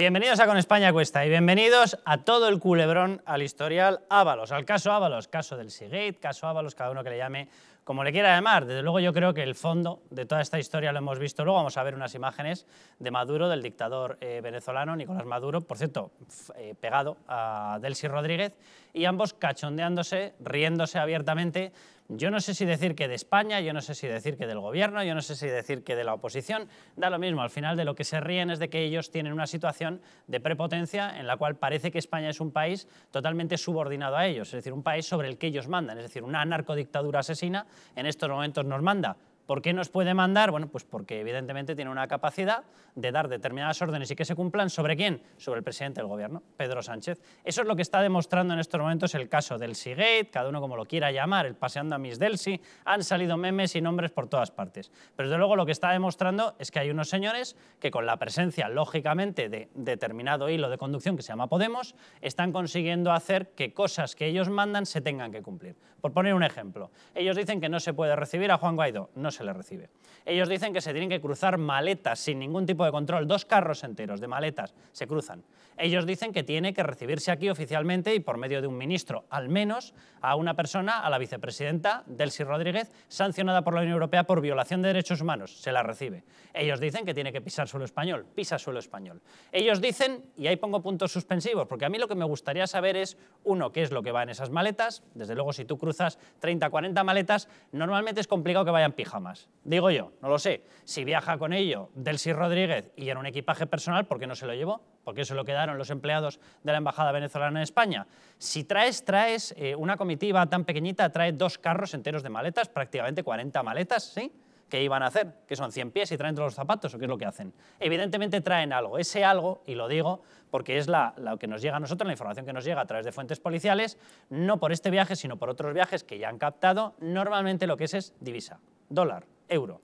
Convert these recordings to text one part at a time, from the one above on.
Bienvenidos a Con España Cuesta y bienvenidos a todo el culebrón al historial Ábalos, al caso Ábalos, caso del Seagate, caso Ábalos, cada uno que le llame como le quiera llamar. Desde luego yo creo que el fondo de toda esta historia lo hemos visto. Luego vamos a ver unas imágenes de Maduro, del dictador eh, venezolano Nicolás Maduro, por cierto, eh, pegado a Delcy Rodríguez, y ambos cachondeándose, riéndose abiertamente, yo no sé si decir que de España, yo no sé si decir que del gobierno, yo no sé si decir que de la oposición, da lo mismo. Al final de lo que se ríen es de que ellos tienen una situación de prepotencia en la cual parece que España es un país totalmente subordinado a ellos, es decir, un país sobre el que ellos mandan, es decir, una narcodictadura asesina en estos momentos nos manda. ¿Por qué nos puede mandar? Bueno, pues porque evidentemente tiene una capacidad de dar determinadas órdenes y que se cumplan. ¿Sobre quién? Sobre el presidente del gobierno, Pedro Sánchez. Eso es lo que está demostrando en estos momentos el caso del Seagate, cada uno como lo quiera llamar, el paseando a Miss Delsi. Han salido memes y nombres por todas partes. Pero desde luego lo que está demostrando es que hay unos señores que con la presencia, lógicamente, de determinado hilo de conducción que se llama Podemos, están consiguiendo hacer que cosas que ellos mandan se tengan que cumplir. Por poner un ejemplo, ellos dicen que no se puede recibir a Juan Guaidó, no se le recibe. Ellos dicen que se tienen que cruzar maletas sin ningún tipo de control, dos carros enteros de maletas se cruzan. Ellos dicen que tiene que recibirse aquí oficialmente y por medio de un ministro, al menos a una persona, a la vicepresidenta Delcy Rodríguez, sancionada por la Unión Europea por violación de derechos humanos, se la recibe. Ellos dicen que tiene que pisar suelo español, pisa suelo español. Ellos dicen, y ahí pongo puntos suspensivos, porque a mí lo que me gustaría saber es, uno, qué es lo que va en esas maletas, desde luego si tú cruzas cruzas 30, 40 maletas, normalmente es complicado que vayan pijamas. Digo yo, no lo sé. Si viaja con ello Delcy Rodríguez y en un equipaje personal, ¿por qué no se lo llevó? Porque eso lo quedaron los empleados de la Embajada Venezolana en España. Si traes, traes eh, una comitiva tan pequeñita, trae dos carros enteros de maletas, prácticamente 40 maletas, ¿sí? ¿Qué iban a hacer? ¿Que son 100 pies y traen todos los zapatos o qué es lo que hacen? Evidentemente traen algo. Ese algo, y lo digo porque es lo que nos llega a nosotros, la información que nos llega a través de fuentes policiales, no por este viaje, sino por otros viajes que ya han captado, normalmente lo que es es divisa, dólar, euro.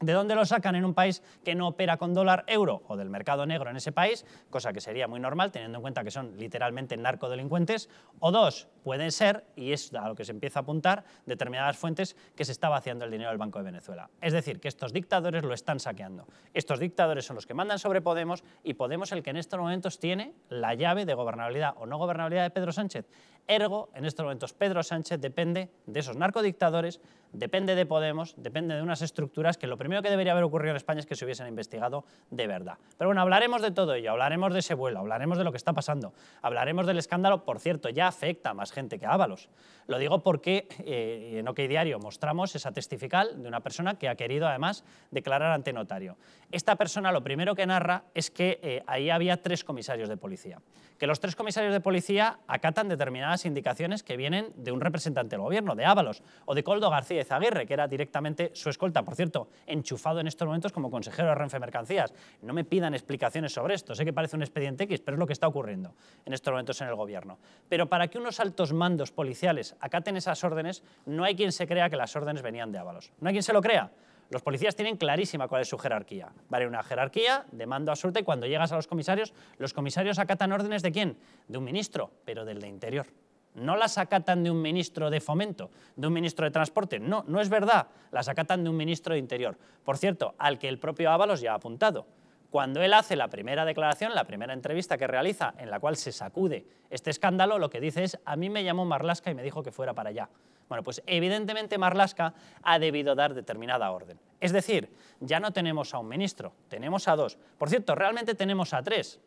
¿De dónde lo sacan en un país que no opera con dólar euro o del mercado negro en ese país? Cosa que sería muy normal teniendo en cuenta que son literalmente narcodelincuentes. O dos, pueden ser, y es a lo que se empieza a apuntar, determinadas fuentes que se está vaciando el dinero del Banco de Venezuela. Es decir, que estos dictadores lo están saqueando. Estos dictadores son los que mandan sobre Podemos y Podemos el que en estos momentos tiene la llave de gobernabilidad o no gobernabilidad de Pedro Sánchez. Ergo, en estos momentos Pedro Sánchez depende de esos narcodictadores, depende de Podemos, depende de unas estructuras que lo primero que debería haber ocurrido en España es que se hubiesen investigado de verdad. Pero bueno, hablaremos de todo ello, hablaremos de ese vuelo, hablaremos de lo que está pasando, hablaremos del escándalo, por cierto, ya afecta a más gente que a Ábalos. Lo digo porque eh, en OK Diario mostramos esa testifical de una persona que ha querido además declarar ante notario. Esta persona lo primero que narra es que eh, ahí había tres comisarios de policía, que los tres comisarios de policía acatan determinadas indicaciones que vienen de un representante del gobierno, de Ábalos, o de Coldo García Zaguirre, que era directamente su escolta, por cierto, enchufado en estos momentos como consejero de Renfe Mercancías. No me pidan explicaciones sobre esto, sé que parece un expediente X, pero es lo que está ocurriendo en estos momentos en el gobierno. Pero para que unos altos mandos policiales acaten esas órdenes, no hay quien se crea que las órdenes venían de Ábalos. No hay quien se lo crea. Los policías tienen clarísima cuál es su jerarquía. Vale, una jerarquía de mando suerte y cuando llegas a los comisarios, los comisarios acatan órdenes de quién? De un ministro, pero del de interior no las acatan de un ministro de fomento, de un ministro de transporte, no, no es verdad, las acatan de un ministro de interior. Por cierto, al que el propio Ábalos ya ha apuntado. Cuando él hace la primera declaración, la primera entrevista que realiza, en la cual se sacude este escándalo, lo que dice es, a mí me llamó Marlasca y me dijo que fuera para allá. Bueno, pues evidentemente Marlaska ha debido dar determinada orden. Es decir, ya no tenemos a un ministro, tenemos a dos. Por cierto, realmente tenemos a tres,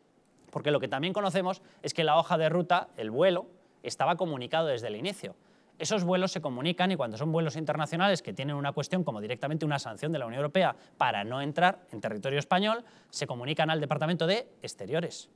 porque lo que también conocemos es que la hoja de ruta, el vuelo, estaba comunicado desde el inicio. Esos vuelos se comunican y cuando son vuelos internacionales que tienen una cuestión como directamente una sanción de la Unión Europea para no entrar en territorio español, se comunican al Departamento de Exteriores.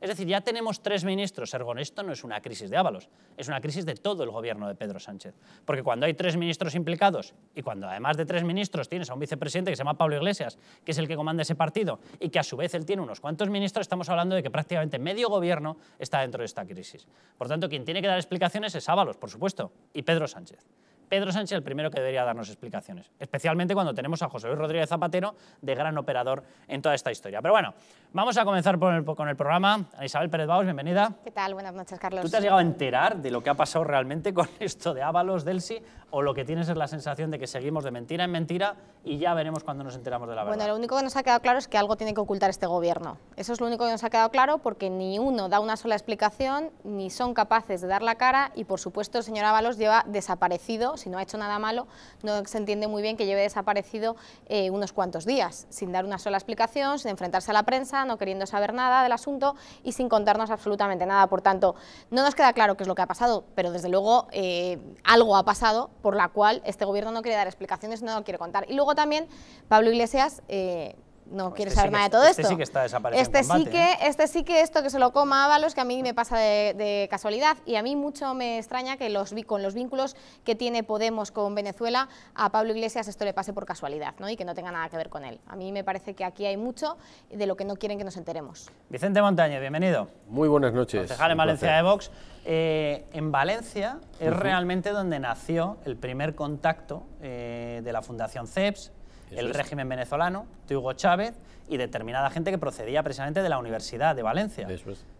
Es decir, ya tenemos tres ministros. Ergon, esto no es una crisis de Ábalos, es una crisis de todo el gobierno de Pedro Sánchez. Porque cuando hay tres ministros implicados y cuando además de tres ministros tienes a un vicepresidente que se llama Pablo Iglesias, que es el que comanda ese partido y que a su vez él tiene unos cuantos ministros, estamos hablando de que prácticamente medio gobierno está dentro de esta crisis. Por tanto, quien tiene que dar explicaciones es Ábalos, por supuesto, y Pedro Sánchez. Pedro Sánchez el primero que debería darnos explicaciones, especialmente cuando tenemos a José Luis Rodríguez Zapatero de gran operador en toda esta historia. Pero bueno, vamos a comenzar el, con el programa. Isabel Pérez Baos, bienvenida. ¿Qué tal? Buenas noches, Carlos. ¿Tú te has llegado a enterar de lo que ha pasado realmente con esto de Ábalos, Delsi? o lo que tienes es la sensación de que seguimos de mentira en mentira y ya veremos cuando nos enteramos de la verdad. Bueno, lo único que nos ha quedado claro es que algo tiene que ocultar este gobierno. Eso es lo único que nos ha quedado claro porque ni uno da una sola explicación, ni son capaces de dar la cara y por supuesto el señor Ábalos lleva desaparecido, si no ha hecho nada malo, no se entiende muy bien que lleve desaparecido eh, unos cuantos días, sin dar una sola explicación, sin enfrentarse a la prensa, no queriendo saber nada del asunto y sin contarnos absolutamente nada. Por tanto, no nos queda claro qué es lo que ha pasado, pero desde luego eh, algo ha pasado por la cual este gobierno no quiere dar explicaciones, no lo quiere contar. Y luego también Pablo Iglesias eh, no este quiere saber nada de todo este esto. Este sí que está desapareciendo. Este, sí que, ¿eh? este sí que esto que se lo coma Ábalos, que a mí me pasa de, casualidad. Y a mí mucho me extraña que los, con los vínculos que tiene Podemos con Venezuela, a Pablo Iglesias esto le pase por casualidad ¿no? y que no tenga nada que ver con él. A mí me parece que aquí hay mucho de lo que no quieren que nos enteremos. Vicente Montaña, bienvenido. Muy buenas noches. Concejal en Valencia de Vox. Eh, en Valencia es realmente donde nació el primer contacto eh, de la Fundación CEPS, el régimen venezolano, Hugo Chávez y determinada gente que procedía precisamente de la Universidad de Valencia.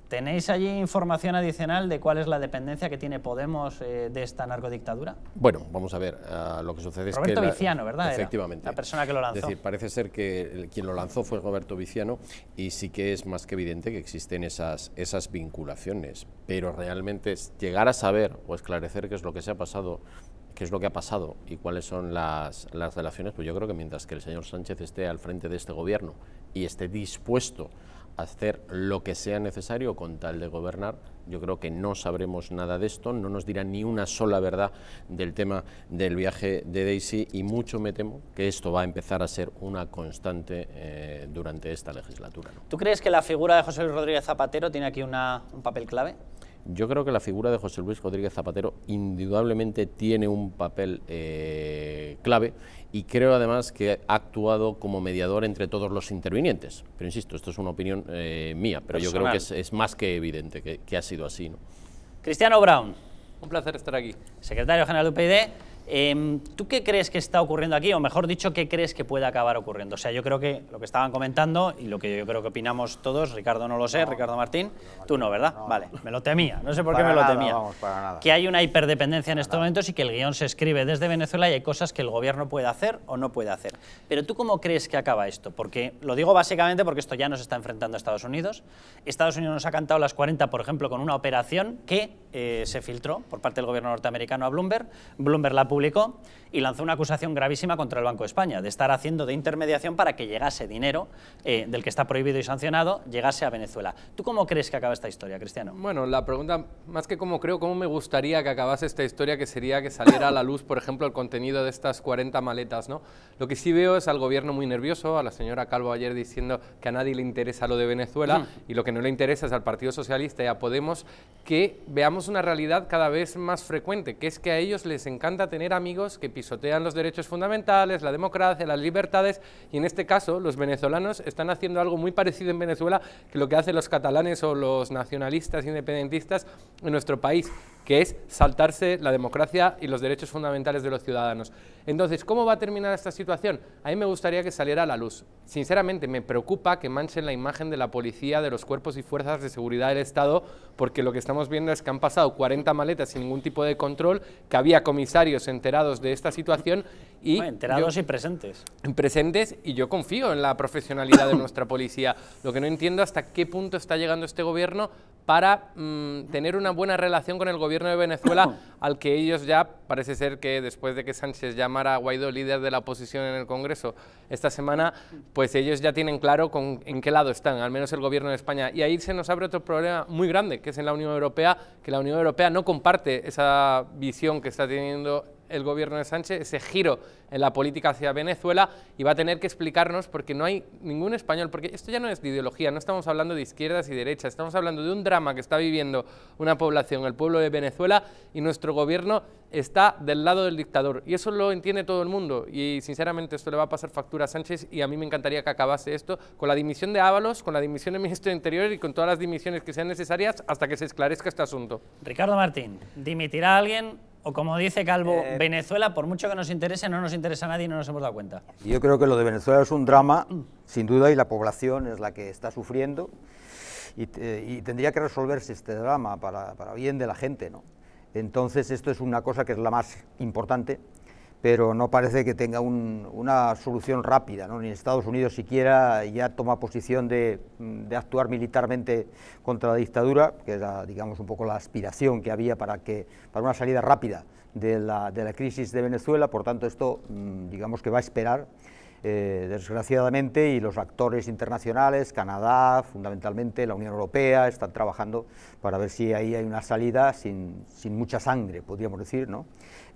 ¿Tenéis allí información adicional de cuál es la dependencia que tiene Podemos eh, de esta narcodictadura? Bueno, vamos a ver, eh, lo que sucede Roberto Viciano, ¿verdad? Efectivamente. la persona que lo lanzó. Es decir, parece ser que quien lo lanzó fue Roberto Viciano y sí que es más que evidente que existen esas, esas vinculaciones, pero realmente llegar a saber o esclarecer qué es lo que se ha pasado qué es lo que ha pasado y cuáles son las, las relaciones, pues yo creo que mientras que el señor Sánchez esté al frente de este gobierno y esté dispuesto a hacer lo que sea necesario con tal de gobernar, yo creo que no sabremos nada de esto, no nos dirá ni una sola verdad del tema del viaje de Daisy y mucho me temo que esto va a empezar a ser una constante eh, durante esta legislatura. ¿Tú crees que la figura de José Luis Rodríguez Zapatero tiene aquí una, un papel clave? Yo creo que la figura de José Luis Rodríguez Zapatero indudablemente tiene un papel eh, clave y creo además que ha actuado como mediador entre todos los intervinientes. Pero insisto, esto es una opinión eh, mía, pero yo creo que es, más que evidente que, ha sido así. ¿no? Cristiano Brown. Un placer estar aquí. Secretario General de UPyD. Eh, ¿Tú qué crees que está ocurriendo aquí? O mejor dicho, ¿qué crees que puede acabar ocurriendo? O sea, yo creo que lo que estaban comentando y lo que yo creo que opinamos todos, Ricardo no lo sé, Ricardo Martín, tú no, ¿verdad? vale, me lo temía, no sé por qué me lo temía. Que hay una hiperdependencia en estos momentos y que el guión se escribe desde Venezuela y hay cosas que el gobierno puede hacer o no puede hacer. Pero ¿tú cómo crees que acaba esto? Porque lo digo básicamente porque esto ya nos está enfrentando a Estados Unidos. Estados Unidos nos ha cantado las 40, por ejemplo, con una operación que eh, se filtró por parte del gobierno norteamericano a Bloomberg. Bloomberg la publicó y lanzó una acusación gravísima contra el Banco de España de estar haciendo de intermediación para que llegase dinero eh, del que está prohibido y sancionado, llegase a Venezuela. ¿Tú cómo crees que acaba esta historia, Cristiano? Bueno, la pregunta, más que cómo creo, cómo me gustaría que acabase esta historia, que sería que saliera a la luz, por ejemplo, el contenido de estas 40 maletas. ¿no? Lo que sí veo es al gobierno muy nervioso, a la señora Calvo ayer diciendo que a nadie le interesa lo de Venezuela mm. y lo que no le interesa es al Partido Socialista y a Podemos que veamos una realidad cada vez más frecuente, que es que a ellos les encanta tener amigos que pisotean los derechos fundamentales, la democracia, las libertades, y en este caso los venezolanos están haciendo algo muy parecido en Venezuela que lo que hacen los catalanes o los nacionalistas independentistas en nuestro país, que es saltarse la democracia y los derechos fundamentales de los ciudadanos. Entonces, ¿cómo va a terminar esta situación? A mí me gustaría que saliera a la luz. Sinceramente, me preocupa que manchen la imagen de la policía, de los cuerpos y fuerzas de seguridad del Estado, porque lo que estamos viendo es que han pasado 40 maletas sin ningún tipo de control, que había comisarios enterados de esta situación enterados y presentes. Presentes y yo confío en la profesionalidad de nuestra policía. Lo que no entiendo hasta qué punto está llegando este gobierno para mm, tener una buena relación con el gobierno de Venezuela, al que ellos ya parece ser que después de que Sánchez llamara a Guaidó líder de la oposición en el Congreso esta semana, pues ellos ya tienen claro en qué lado están, al menos el gobierno de España. Y ahí se nos abre otro problema muy grande, que es en la Unión Europea, que la Unión Europea no comparte esa visión que está teniendo el gobierno de Sánchez ese giro en la política hacia Venezuela y va a tener que explicarnos porque no hay ningún español, porque esto ya no es de ideología, no estamos hablando de izquierdas y derechas, estamos hablando de un drama que está viviendo una población, el pueblo de Venezuela y nuestro gobierno está del lado del dictador y eso lo entiende todo el mundo y sinceramente esto le va a pasar factura a Sánchez y a mí me encantaría que acabase esto con la dimisión de Ábalos, con la dimisión del ministro de Interior y con todas las dimisiones que sean necesarias hasta que se esclarezca este asunto. Ricardo Martín, ¿dimitirá alguien? como dice Calvo, eh, Venezuela, por mucho que nos interese, no nos interesa a nadie y no nos hemos dado cuenta. Yo creo que lo de Venezuela es un drama, sin duda, y la población es la que está sufriendo. Y, eh, y tendría que resolverse este drama para, para bien de la gente, ¿no? Entonces, esto es una cosa que es la más importante pero no parece que tenga una solución rápida. ¿no? Ni Estados Unidos siquiera ya toma posición de, actuar militarmente contra la dictadura, que era, digamos, un poco la aspiración que había para, que, para una salida rápida de la, de la crisis de Venezuela. Por tanto, esto, mm, digamos que va a esperar eh, desgraciadamente, y los actores internacionales, Canadá, fundamentalmente la Unión Europea, están trabajando para ver si ahí hay una salida sin, mucha sangre, podríamos decir. ¿no?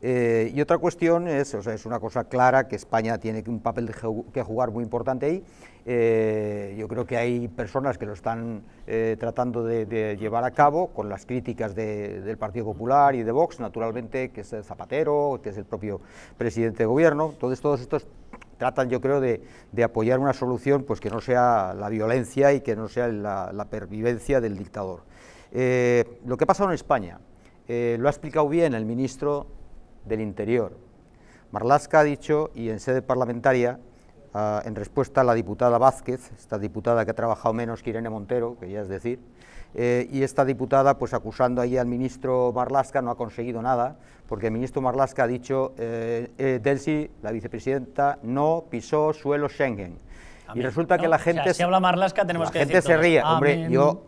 Eh, y otra cuestión es, o sea, es una cosa clara que España tiene un papel que jugar muy importante ahí, eh, yo creo que hay personas que lo están eh, tratando de, llevar a cabo con las críticas del Partido Popular y de Vox, naturalmente, que es el Zapatero, que es el propio presidente de gobierno. Entonces, todos estos tratan, yo creo, de, apoyar una solución pues, que no sea la violencia y que no sea la, pervivencia del dictador. Eh, lo que ha pasado en España, lo ha explicado bien el ministro del Interior. Marlaska ha dicho, y en sede parlamentaria, Ah, en respuesta a la diputada Vázquez, esta diputada que ha trabajado menos que Irene Montero, que ya es decir, eh, y esta diputada pues acusando ahí al ministro Marlasca no ha conseguido nada, porque el ministro Marlasca ha dicho, eh, eh Delsi, la vicepresidenta, no pisó suelo Schengen. y resulta que la gente... se habla Marlasca tenemos la que gente se ríe, hombre, yo...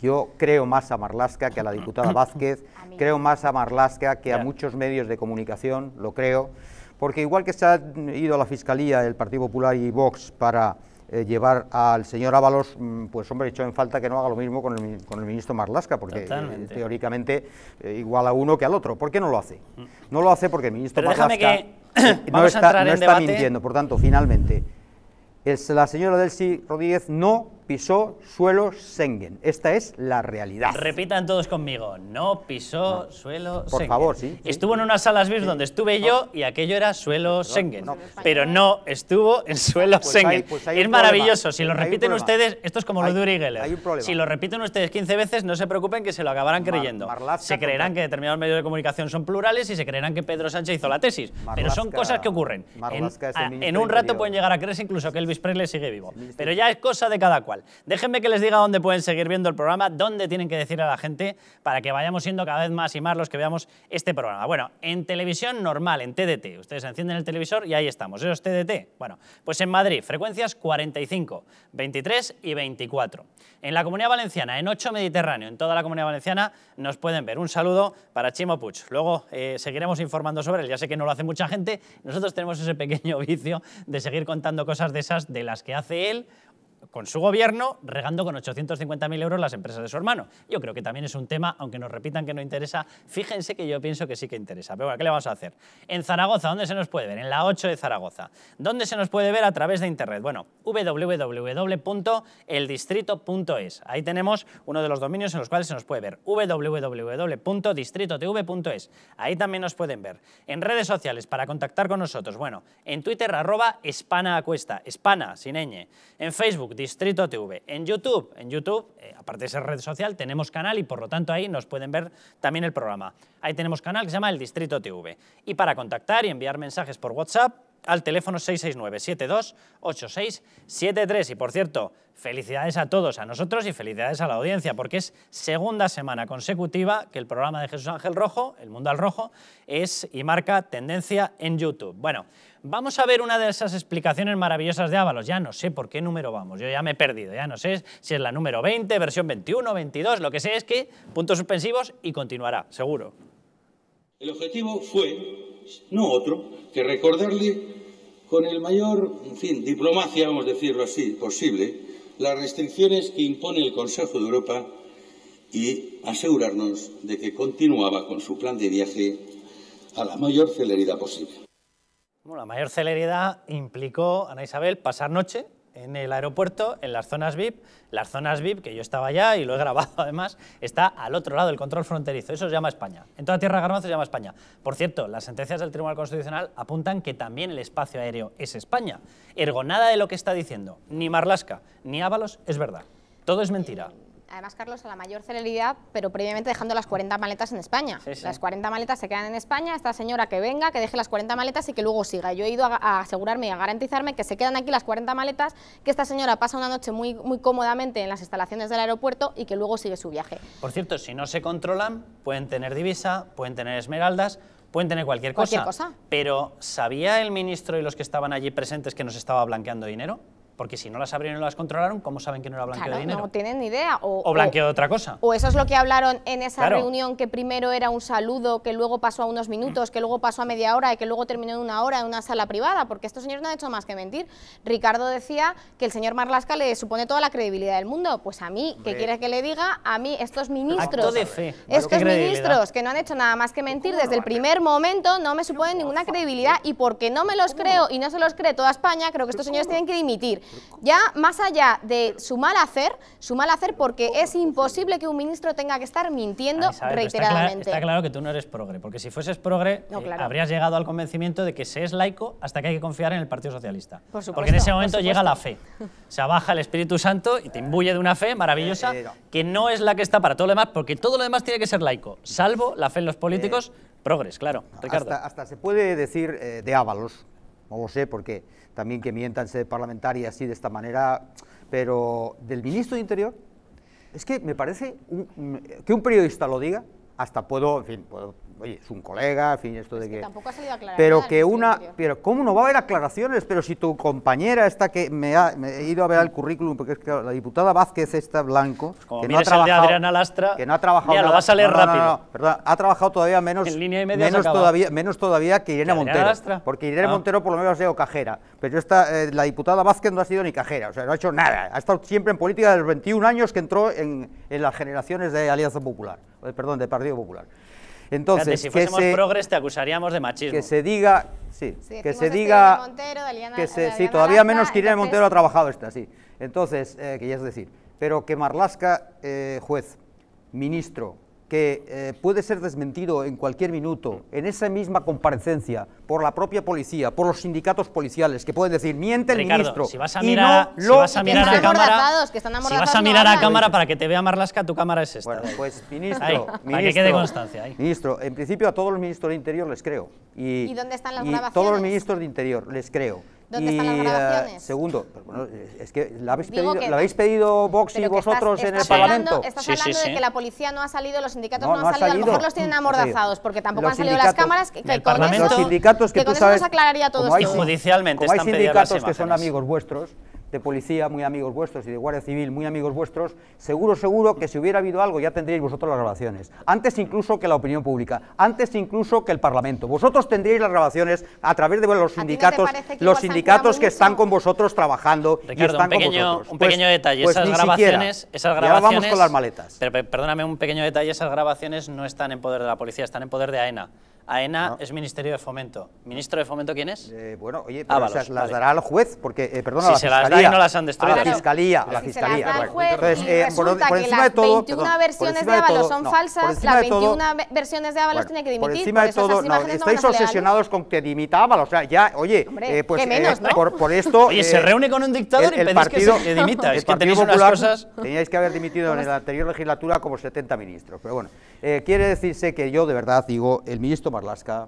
Yo creo más a Marlasca que a la diputada Vázquez, creo más a Marlasca que a muchos medios de comunicación, lo creo. Porque igual que se ha ido a la Fiscalía el Partido Popular y Vox para eh, llevar al señor Ábalos, mm, pues hombre, echó en falta que no haga lo mismo con el, ministro Marlasca, porque eh, teóricamente eh, igual a uno que al otro. ¿Por qué no lo hace? Mm. No lo hace porque el ministro Marlaska no está, mintiendo. Por tanto, finalmente, la señora Delcy Rodríguez no pisó suelo Schengen. Esta es la realidad. Repitan todos conmigo, no pisó suelo Por Schengen. Por favor, sí. Estuvo en unas salas VIP donde estuve yo y aquello era suelo Schengen. Pero no estuvo en suelo pues Schengen. Pues es maravilloso. Si lo repiten ustedes, esto es como lo de Uri Geller. Si lo repiten ustedes 15 veces, no se preocupen que se lo acabarán creyendo. se creerán que determinados medios de comunicación son plurales y se creerán que Pedro Sánchez hizo la tesis. pero son cosas que ocurren. En, en un rato pueden llegar a creerse incluso que Elvis Presley sigue vivo. Pero ya es cosa de cada cual. Déjenme que les diga dónde pueden seguir viendo el programa, dónde tienen que decir a la gente para que vayamos siendo cada vez más y más los que veamos este programa. Bueno, en televisión normal, en TDT. Ustedes encienden el televisor y ahí estamos. Eso es TDT. Bueno, pues en Madrid, frecuencias 45, 23 y 24. En la Comunidad Valenciana, en 8 Mediterráneo, en toda la Comunidad Valenciana, nos pueden ver. Un saludo para Chimo Puch. Luego eh, seguiremos informando sobre él. Ya sé que no lo hace mucha gente. Nosotros tenemos ese pequeño vicio de seguir contando cosas de esas de las que hace él con su gobierno regando con 850.000 euros las empresas de su hermano. Yo creo que también es un tema, aunque nos repitan que no interesa, fíjense que yo pienso que sí que interesa. Pero bueno, ¿qué le vamos a hacer? En Zaragoza, ¿dónde se nos puede ver? En la 8 de Zaragoza. ¿Dónde se nos puede ver? A través de internet. Bueno, www.eldistrito.es. Ahí tenemos uno de los dominios en los cuales se nos puede ver. www.distritotv.es. Ahí también nos pueden ver. En redes sociales, para contactar con nosotros, bueno, en Twitter, arroba espana espana, sin ñ. En Facebook, Distrito TV, en YouTube, en YouTube, eh, aparte de ser red social, tenemos canal y por lo tanto ahí nos pueden ver también el programa. Ahí tenemos canal que se llama El Distrito TV. Y para contactar y enviar mensajes por WhatsApp, al teléfono 669-728673. Y por cierto, felicidades a todos, a nosotros y felicidades a la audiencia, porque es segunda semana consecutiva que el programa de Jesús Ángel Rojo, El Mundo al Rojo, es y marca tendencia en YouTube. Bueno, vamos a ver una de esas explicaciones maravillosas de Ábalos. Ya no sé por qué número vamos, yo ya me he perdido, ya no sé si es la número 20, versión 21, 22, lo que sé es que puntos suspensivos y continuará, seguro. El objetivo fue, no otro, que recordarle con el mayor, en fin, diplomacia, vamos a decirlo así, posible, las restricciones que impone el Consejo de Europa y asegurarnos de que continuaba con su plan de viaje a la mayor celeridad posible. Bueno, la mayor celeridad implicó, Ana Isabel, pasar noche en el aeropuerto, en las zonas VIP, las zonas VIP, que yo estaba allá y lo he grabado además, está al otro lado el control fronterizo, eso se llama España. En toda tierra garbanzo se llama España. Por cierto, las sentencias del Tribunal Constitucional apuntan que también el espacio aéreo es España. Ergo, nada de lo que está diciendo, ni Marlasca, ni Ábalos, es verdad. Todo es mentira. Además, Carlos, a la mayor celeridad, pero previamente dejando las 40 maletas en España. Las 40 maletas se quedan en España, esta señora que venga, que deje las 40 maletas y que luego siga. Yo he ido a, asegurarme y a garantizarme que se quedan aquí las 40 maletas, que esta señora pasa una noche muy, muy cómodamente en las instalaciones del aeropuerto y que luego sigue su viaje. Por cierto, si no se controlan, pueden tener divisa, pueden tener esmeraldas, pueden tener cualquier cosa. Cualquier cosa. Pero ¿sabía el ministro y los que estaban allí presentes que nos estaba blanqueando dinero? Porque si no las abrieron y las controlaron, ¿cómo saben que no era blanqueo de dinero? No tienen ni idea. O, blanqueo de otra cosa. O eso es lo que hablaron en esa reunión que primero era un saludo, que luego pasó a unos mm. minutos, que luego pasó a media hora y que luego terminó en una hora en una sala privada, porque estos señores no han hecho más que mentir. Ricardo decía que el señor Marlasca le supone toda la credibilidad del mundo. Pues a mí, ¿qué quiere que le diga? A mí, estos ministros. de Estos ministros que no han hecho nada más que mentir desde el primer momento no me suponen ninguna credibilidad y porque no me los creo y no se los cree toda España, creo que estos señores tienen que dimitir. Ya más allá de su mal hacer, su mal hacer porque es imposible que un ministro tenga que estar mintiendo ah, reiteradamente. Está, claro que tú no eres progre, porque si fueses progre eh, habrías llegado al convencimiento de que se es laico hasta que hay que confiar en el Partido Socialista. porque en ese momento llega la fe. Se abaja el Espíritu Santo y te imbuye de una fe maravillosa eh, eh, que no es la que está para todo lo demás, porque todo lo demás tiene que ser laico, salvo la fe en los políticos progres, claro. Ricardo. Hasta, se puede decir de Ábalos, no lo sé por qué también que mientan ser parlamentaria así de esta manera, pero del ministro de Interior, es que me parece que un periodista lo diga, hasta puedo, en fin, puedo oye, es un colega, en fin, esto de que... Tampoco ha salido pero que una... Pero ¿cómo no va a haber aclaraciones? Pero si tu compañera esta que me ha he ido a ver el currículum, porque es que la diputada Vázquez está Blanco, pues que, no ha trabajado, Adriana Lastra, que no ha trabajado... lo vas a leer rápido. No, ha trabajado todavía menos... menos todavía, menos todavía que Irene Montero. Porque Irene ah. Montero por lo menos ha sido cajera. Pero esta, eh, la diputada Vázquez no ha sido ni cajera, o sea, no ha hecho nada. Ha estado siempre en política desde los 21 años que entró en, las generaciones de Alianza Popular, eh, perdón, de Partido Popular. Entonces, si fuésemos progres te acusaríamos de machismo. Que se diga, sí, que se diga... que se, todavía menos que Irene Montero ha trabajado esta, sí. Entonces, eh, que ya es decir, pero que Marlasca, eh, juez, ministro, que eh, puede ser desmentido en cualquier minuto, en esa misma comparecencia, por la propia policía, por los sindicatos policiales, que pueden decir, miente el ministro. Si vas a mirar, no si vas a mirar cámara, si vas a mirar a cámara para que te vea Marlasca, tu cámara es esta. Bueno, pues ministro, quede constancia Ministro, en principio a todos los ministros de Interior les creo. ¿Y, dónde están las y grabaciones? todos los ministros de Interior les creo. ¿Dónde están las eh, grabaciones? segundo, es que la habéis, pedido, habéis pedido Vox y vosotros en el Parlamento. Estás hablando de que la policía no ha salido, los sindicatos no, han salido, a lo mejor los tienen amordazados, porque tampoco han salido las cámaras. Que, que con los sindicatos que, con eso sabes, nos aclararía todo esto. judicialmente como hay sindicatos que son amigos vuestros, de policía, muy amigos vuestros, y de Guardia Civil, muy amigos vuestros, seguro, seguro que si hubiera habido algo ya tendríais vosotros las grabaciones, antes incluso que la opinión pública, antes incluso que el Parlamento. Vosotros tendríais las grabaciones a través de los sindicatos, los sindicatos que están con vosotros trabajando y están un pequeño, con vosotros. Pues, detalle, pues esas, grabaciones, esas grabaciones... vamos con las maletas. perdóname, un pequeño detalle, esas grabaciones no están en poder de la policía, están en poder de AENA. AENA ah. es Ministerio de Fomento. ¿Ministro de Fomento quién es? Eh, bueno, oye, ah, pero las dará al juez, porque, eh, perdón, si se las da y no las han destruido. A la fiscalía, la fiscalía. Eh, por, encima de todo. 21 versiones de Ábalos son falsas, las 21 versiones de Ábalos tiene que dimitir. Por encima de todo, estáis obsesionados con que dimita Ábalos. O sea, ya, oye, eh, pues por esto. y se reúne con un dictador y pedís que dimita. Es que tenéis unas cosas. Teníais que haber dimitido en la anterior legislatura como 70 ministros. Pero bueno, quiere decirse que yo de verdad digo, el ministro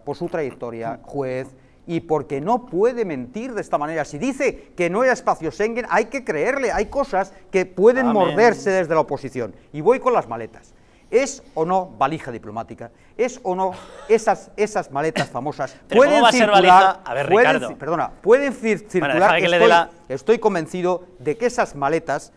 por su trayectoria, juez, y porque no puede mentir de esta manera. Si dice que no era espacio Schengen, hay que creerle, hay cosas que pueden morderse desde la oposición. Y voy con las maletas. ¿Es o no valija diplomática? ¿Es o no esas, esas maletas famosas? ¿Pueden circular? A, ver, Ricardo. Perdona, pueden circular. estoy convencido de que esas maletas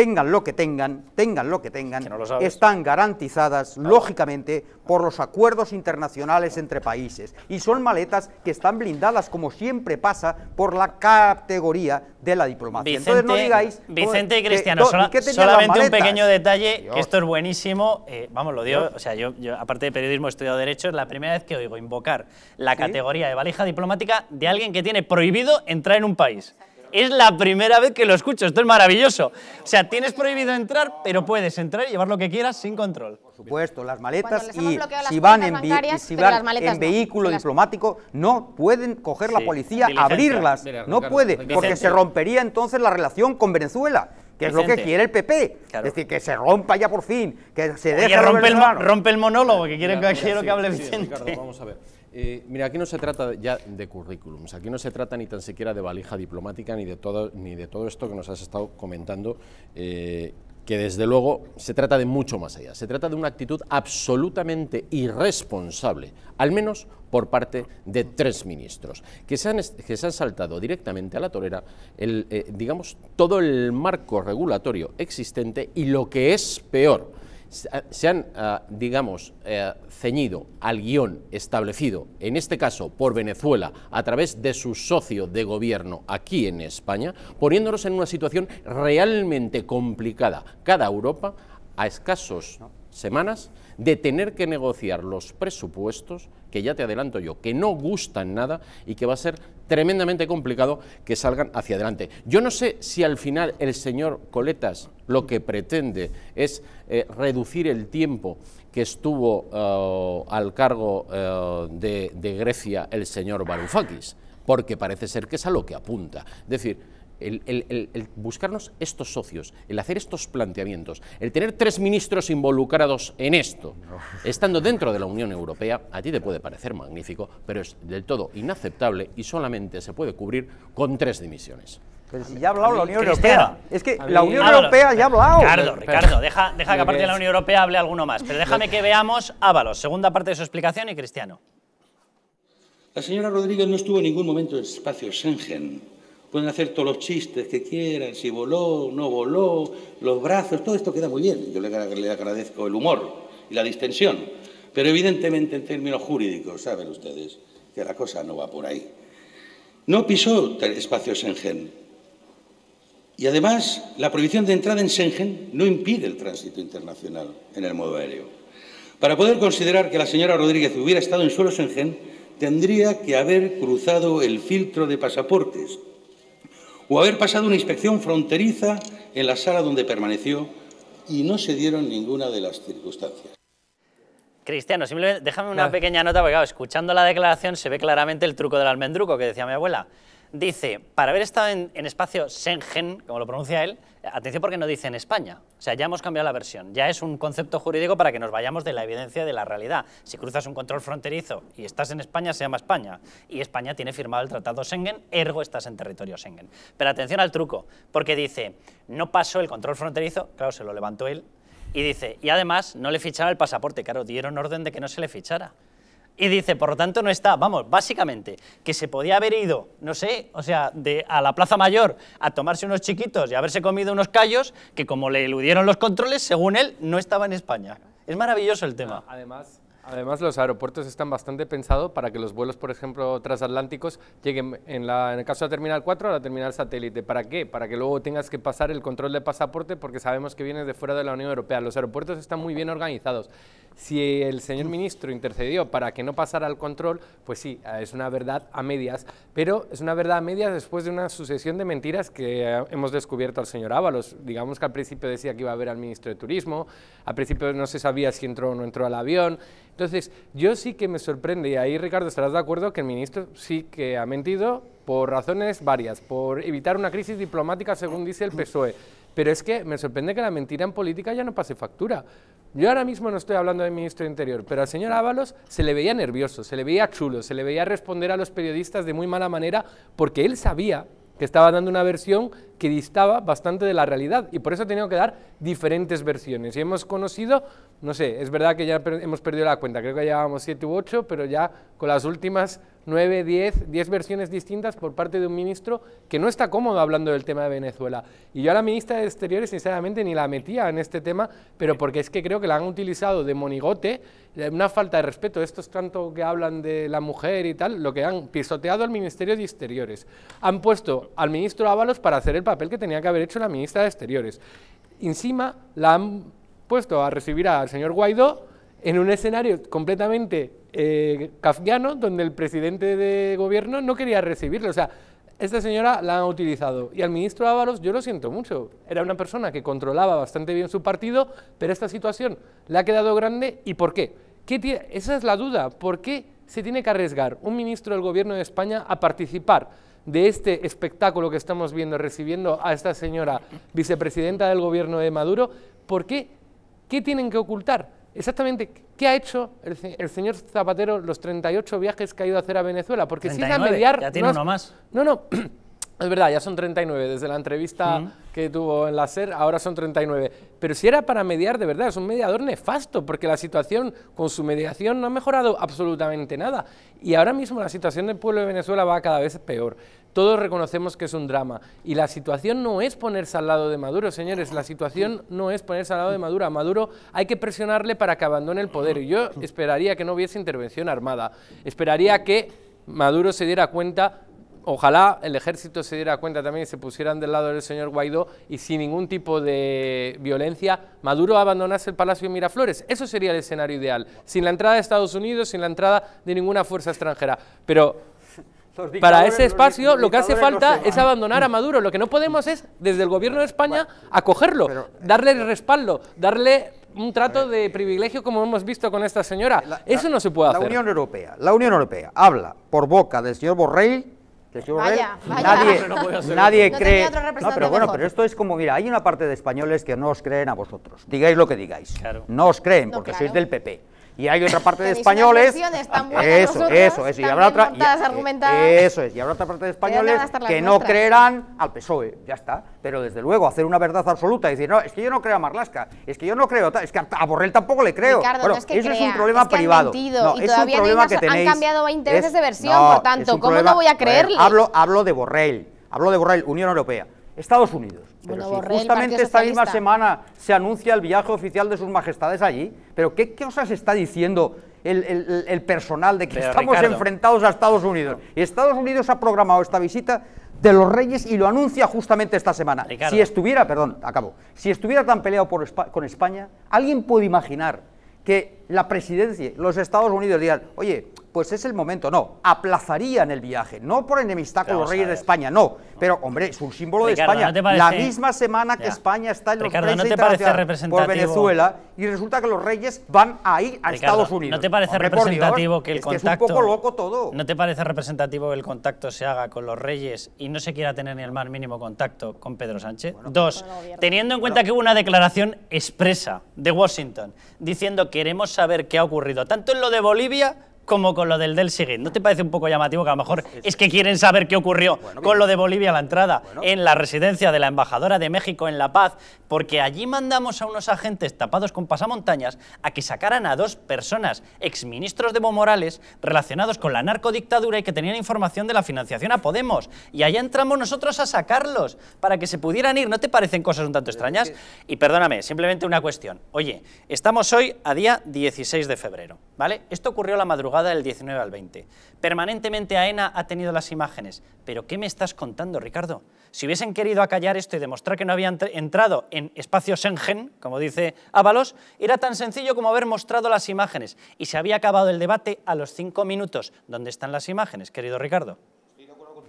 tengan lo que tengan, tengan lo que tengan, están garantizadas, lógicamente, por los acuerdos internacionales entre países. Y son maletas que están blindadas, como siempre pasa, por la categoría de la diplomacia. Vicente, Entonces no digáis... Pues, Vicente y Cristiano, solamente un pequeño detalle, que esto es buenísimo, eh, vamos, lo digo, o sea, yo, aparte de periodismo he estudiado Derecho, es la primera vez que oigo invocar la categoría de valija diplomática de alguien que tiene prohibido entrar en un país. Es la primera vez que lo escucho, esto es maravilloso. O sea, tienes prohibido entrar, pero puedes entrar y llevar lo que quieras sin control. Por supuesto, las maletas y si van en, vehículo diplomático, no pueden coger la policía, abrirlas, no puede, porque se rompería entonces la relación con Venezuela que es lo que quiere el PP. Es decir, que se rompa ya por fin, que se deje... romper rompe, el, rompe el monólogo, que quiero que hable Vicente. vamos a ver. Eh, mira, aquí no se trata ya de currículums, aquí no se trata ni tan siquiera de valija diplomática ni de todo, ni de todo esto que nos has estado comentando, eh, que desde luego se trata de mucho más allá. Se trata de una actitud absolutamente irresponsable, al menos por parte de tres ministros, que se han, que se han saltado directamente a la torera, eh, digamos, todo el marco regulatorio existente y lo que es peor eh, se han, eh, digamos, eh, ceñido al guión establecido, en este caso por Venezuela, a través de su socio de gobierno aquí en España, poniéndonos en una situación realmente complicada, cada Europa, a escasos semanas de tener que negociar los presupuestos, que ya te adelanto yo, que no gustan nada y que va a ser tremendamente complicado que salgan hacia adelante. Yo no sé si al final el señor Coletas lo que pretende es eh, reducir el tiempo que estuvo eh, al cargo eh, de, Grecia el señor Varoufakis, porque parece ser que es a lo que apunta. Es decir, el, buscarnos estos socios, el hacer estos planteamientos, el tener tres ministros involucrados en esto, estando dentro de la Unión Europea, a ti te puede parecer magnífico, pero es del todo inaceptable y solamente se puede cubrir con tres dimisiones. Pero si ya ha hablado la Unión Europea. Es que la Unión Europea ya ha hablado. Ricardo, Ricardo, deja, deja que aparte de la Unión Europea hable alguno más. Pero déjame que veamos Ábalos, segunda parte de su explicación y Cristiano. La señora Rodríguez no estuvo en ningún momento en el espacio Schengen Pueden hacer todos los chistes que quieran, si voló, no voló, los brazos, todo esto queda muy bien. Yo le, agradezco el humor y la distensión. Pero evidentemente en términos jurídicos, saben ustedes que la cosa no va por ahí. No pisó espacio Schengen. Y además, la prohibición de entrada en Schengen no impide el tránsito internacional en el modo aéreo. Para poder considerar que la señora Rodríguez hubiera estado en suelo Schengen, tendría que haber cruzado el filtro de pasaportes o haber pasado una inspección fronteriza en la sala donde permaneció y no se dieron ninguna de las circunstancias. Cristiano, simplemente déjame una pequeña nota, porque escuchando la declaración se ve claramente el truco del almendruco que decía mi abuela. Dice, para haber estado en, en espacio Schengen, como lo pronuncia él, Atención porque no dice en España. O sea, ya hemos cambiado la versión. Ya es un concepto jurídico para que nos vayamos de la evidencia de la realidad. Si cruzas un control fronterizo y estás en España, se llama España. Y España tiene firmado el Tratado Schengen, ergo estás en territorio Schengen. Pero atención al truco, porque dice, no pasó el control fronterizo, claro, se lo levantó él, y dice, y además no le fichara el pasaporte, claro, dieron orden de que no se le fichara y dice, por lo tanto no está. Vamos, básicamente, que se podía haber ido, no sé, o sea, a la Plaza Mayor a tomarse unos chiquitos y haberse comido unos callos, que como le eludieron los controles, según él, no estaba en España. Es maravilloso el tema. Ah, además, Además, los aeropuertos están bastante pensados para que los vuelos, por ejemplo, transatlánticos lleguen, en, en, el caso de Terminal 4, a la Terminal Satélite. ¿Para qué? Para que luego tengas que pasar el control de pasaporte porque sabemos que vienes de fuera de la Unión Europea. Los aeropuertos están muy bien organizados. Si el señor ministro intercedió para que no pasara al control, pues sí, es una verdad a medias, pero es una verdad a medias después de una sucesión de mentiras que eh, hemos descubierto al señor Ábalos. Digamos que al principio decía que iba a ver al ministro de Turismo, al principio no se sabía si entró o no entró al avión. Entonces, yo sí que me sorprende, y ahí Ricardo estarás de acuerdo, que el ministro sí que ha mentido por razones varias, por evitar una crisis diplomática, según dice el PSOE pero es que me sorprende que la mentira en política ya no pase factura. Yo ahora mismo no estoy hablando del ministro de Interior, pero al señor Ábalos se le veía nervioso, se le veía chulo, se le veía responder a los periodistas de muy mala manera porque él sabía que estaba dando una versión que distaba bastante de la realidad y por eso ha que dar diferentes versiones. Y hemos conocido, no sé, es verdad que ya hemos perdido la cuenta, creo que llevábamos siete u ocho, pero ya con las últimas nueve, diez, diez versiones distintas por parte de un ministro que no está cómodo hablando del tema de Venezuela. Y yo a la ministra de Exteriores, sinceramente, ni la metía en este tema, pero porque es que creo que la han utilizado de monigote, una falta de respeto. Estos tanto que hablan de la mujer y tal, lo que han pisoteado al Ministerio de Exteriores. Han puesto al ministro Ábalos para hacer el papel que tenía que haber hecho la ministra de Exteriores. Encima la han puesto a recibir al señor Guaidó en un escenario completamente eh, donde el presidente de gobierno no quería recibirlo. O sea, esta señora la han utilizado. Y al ministro Ábalos yo lo siento mucho. Era una persona que controlaba bastante bien su partido, pero esta situación le ha quedado grande. ¿Y por qué? ¿Qué Esa es la duda. ¿Por qué se tiene que arriesgar un ministro del gobierno de España a participar de este espectáculo que estamos viendo, recibiendo a esta señora vicepresidenta del gobierno de Maduro? ¿Por qué? ¿Qué tienen que ocultar? Exactamente, ¿Qué ha hecho el, señor Zapatero los 38 viajes que ha ido a hacer a Venezuela? Porque si es a mediar... Ya tiene no, uno más. No, no. Es verdad, ya son 39, desde la entrevista que tuvo en la SER, ahora son 39. Pero si era para mediar, de verdad, es un mediador nefasto, porque la situación con su mediación no ha mejorado absolutamente nada. Y ahora mismo la situación del pueblo de Venezuela va cada vez peor todos reconocemos que es un drama. Y la situación no es ponerse al lado de Maduro, señores. La situación no es ponerse al lado de Maduro. A Maduro hay que presionarle para que abandone el poder. Y yo esperaría que no hubiese intervención armada. Esperaría que Maduro se diera cuenta ojalá el ejército se diera cuenta también y se pusieran del lado del señor Guaidó y sin ningún tipo de violencia, Maduro abandonase el Palacio Miraflores. Eso sería el escenario ideal, sin la entrada de Estados Unidos, sin la entrada de ninguna fuerza extranjera. Pero para ese espacio lo que hace falta es abandonar a Maduro. Lo que no podemos es, desde el gobierno de España, acogerlo, eh, darle el respaldo, darle un trato de eh, privilegio como hemos visto con esta señora. Eso no se puede hacer. La Unión Europea, la Unión Europea habla por boca del señor Borrell Vaya, vaya. Nadie, nadie cree. pero bueno, pero esto es como, mira, hay una parte de españoles que no os creen a vosotros. Digáis lo que digáis. No os creen porque sois del PP y hay otra parte de españoles. eso, eso, eh, eso, otra de españoles que no creerán al PSOE, ya está. Pero desde luego, hacer una verdad absoluta y decir, no, es que yo no creo a Marlaska, es que yo no creo, es que a Borrell tampoco le creo. es eso es un problema privado. no, es un problema que tenéis. Han cambiado intereses veces de versión, por tanto, ¿cómo no voy a creerle? hablo, hablo de Borrell, hablo de Borrell, Unión Europea, Estados Unidos. Pero justamente esta misma semana se anuncia el viaje oficial de sus majestades allí, pero ¿qué cosas está diciendo el, personal de que estamos enfrentados a Estados Unidos? Y Estados Unidos ha programado esta visita de los Reyes y lo anuncia justamente esta semana. Si estuviera, perdón, acabo, si estuviera tan peleado con España, ¿alguien puede imaginar que la presidencia, los Estados Unidos dirían, oye, pues es el momento, no, aplazarían el viaje, no por enemistad con los reyes de España, no, pero hombre, es un símbolo de España. la misma semana que España está en los Ricardo, ¿no te parece representativo? por Venezuela y resulta que los reyes van ahí a Estados Unidos. ¿No te parece representativo que el contacto ¿No te parece representativo que el contacto se haga con los reyes y no se quiera tener ni el más mínimo contacto con Pedro Sánchez? Dos, teniendo en cuenta que hubo una declaración expresa de Washington diciendo que queremos ver qué ha ocurrido, tanto en lo de Bolivia como con lo del del siguiente. ¿No te parece un poco llamativo que a lo mejor es que quieren saber qué ocurrió con lo de Bolivia la entrada en la residencia de la embajadora de México en La Paz? Porque allí mandamos a unos agentes tapados con pasamontañas a que sacaran a dos personas, exministros de Evo Morales, relacionados con la narcodictadura y que tenían información de la financiación a Podemos. Y allá entramos nosotros a sacarlos para que se pudieran ir. ¿No te parecen cosas un tanto extrañas? Y perdóname, simplemente una cuestión. Oye, estamos hoy a día 16 de febrero, ¿vale? Esto ocurrió la madrugada del 19 al 20. Permanentemente AENA ha tenido las imágenes. ¿Pero qué me estás contando, Ricardo? Si hubiesen querido acallar esto y demostrar que no habían entrado en espacio Schengen, como dice Ábalos, era tan sencillo como haber mostrado las imágenes. Y se había acabado el debate a los cinco minutos. ¿Dónde están las imágenes, querido Ricardo?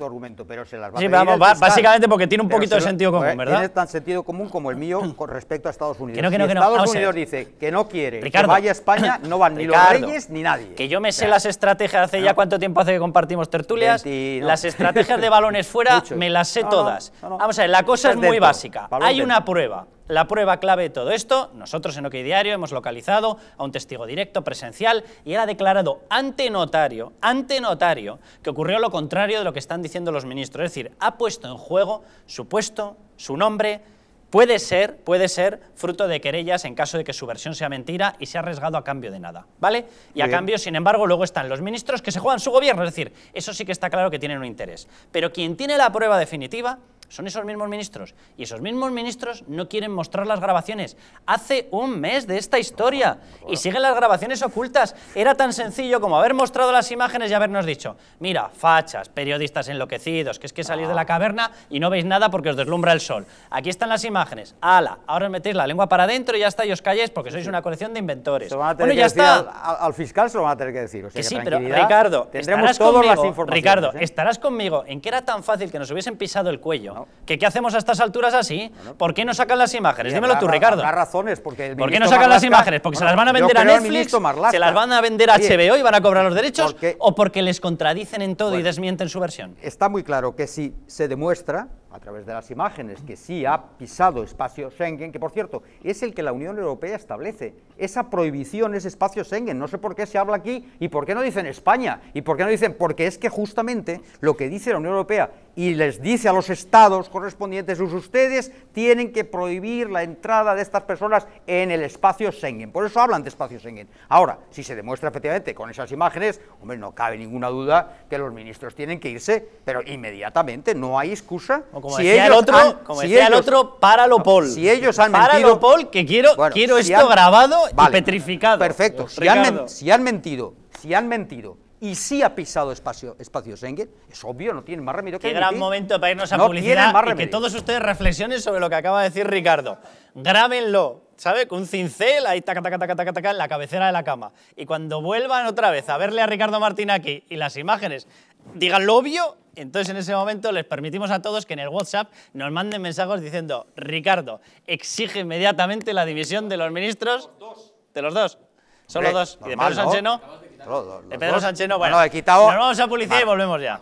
argumento, pero se las va a pedir básicamente porque tiene un poquito de sentido común, eh, ¿verdad? Tiene tan sentido común como el mío con respecto a Estados Unidos. Estados Unidos dice que no quiere que vaya a España, no van ni los reyes ni nadie. Que yo me sé las estrategias, hace ya cuánto tiempo hace que compartimos tertulias, y las estrategias de balones fuera me las sé todas. Vamos a ver, la cosa es, muy básica. Hay una prueba la prueba clave de todo esto, nosotros en OK Diario hemos localizado a un testigo directo, presencial, y él ha declarado ante notario, ante notario, que ocurrió lo contrario de lo que están diciendo los ministros, es decir, ha puesto en juego su puesto, su nombre, puede ser, puede ser fruto de querellas en caso de que su versión sea mentira y se ha arriesgado a cambio de nada, ¿vale? Y a cambio, sin embargo, luego están los ministros que se juegan su gobierno, es decir, eso sí que está claro que tienen un interés. Pero quien tiene la prueba definitiva son esos mismos ministros. Y esos mismos ministros no quieren mostrar las grabaciones. Hace un mes de esta historia. Y siguen las grabaciones ocultas. Era tan sencillo como haber mostrado las imágenes y habernos dicho, mira, fachas, periodistas enloquecidos, que es que salís de la ah. caverna y no veis nada porque os deslumbra el sol. Aquí están las imágenes. Ala, ahora os metéis la lengua para adentro y ya está, y os calláis porque sois una colección de inventores. ya está. al, fiscal se lo van a tener que decir. pero Ricardo, Ricardo, ¿eh? estarás conmigo en que era tan fácil que nos hubiesen pisado el cuello ¿Qué hacemos a estas alturas así? ¿Por qué no sacan las imágenes? Dímelo tú, Ricardo. Las razones, ¿Por qué no sacan las imágenes? ¿Porque se las van a vender a Netflix? Se las van a vender a HBO y van a cobrar los derechos? ¿O porque les contradicen en todo y desmienten su versión? Está muy claro que si se demuestra a través de las imágenes, que sí ha pisado espacio Schengen, que por cierto es el que la Unión Europea establece. Esa prohibición es espacio Schengen. No sé por qué se habla aquí y por qué no dicen España y por qué no dicen, porque es que justamente lo que dice la Unión Europea y les dice a los estados correspondientes, pues ustedes tienen que prohibir la entrada de estas personas en el espacio Schengen. Por eso hablan de espacio Schengen. Ahora, si se demuestra efectivamente con esas imágenes, hombre, no cabe ninguna duda que los ministros tienen que irse, pero inmediatamente, no hay excusa como si decía ellos el otro, han, como si el otro, Paul. Si ellos han para Paul, que quiero, quiero esto grabado y petrificado. Perfecto. Si han, si han, mentido, si han mentido y si ha pisado espacio, espacio Schengen, es obvio, no tienen más remedio que Qué gran momento para irnos a publicidad que todos ustedes reflexionen sobre lo que acaba de decir Ricardo. Grábenlo, ¿sabe? Con un cincel ahí taca, taca, taca, taca, taca, en la cabecera de la cama. Y cuando vuelvan otra vez a verle a Ricardo Martín aquí y las imágenes digan lo obvio entonces, en ese momento, les permitimos a todos que en el WhatsApp nos manden mensajes diciendo, Ricardo, exige inmediatamente la división de los ministros. De los dos. Solo dos. de Pedro ¿no? De Pedro Sánchez ah, bueno. No, he quitado... Nos vamos a policía y ah. volvemos ya.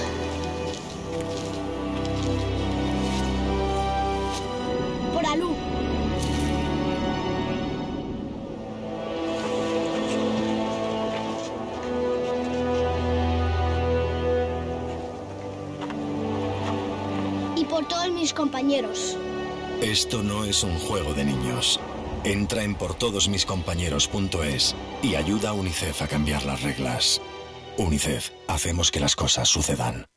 compañeros. Esto no es un juego de niños. Entra en portodosmiscompañeros.es y ayuda a UNICEF a cambiar las reglas. UNICEF, hacemos que las cosas sucedan.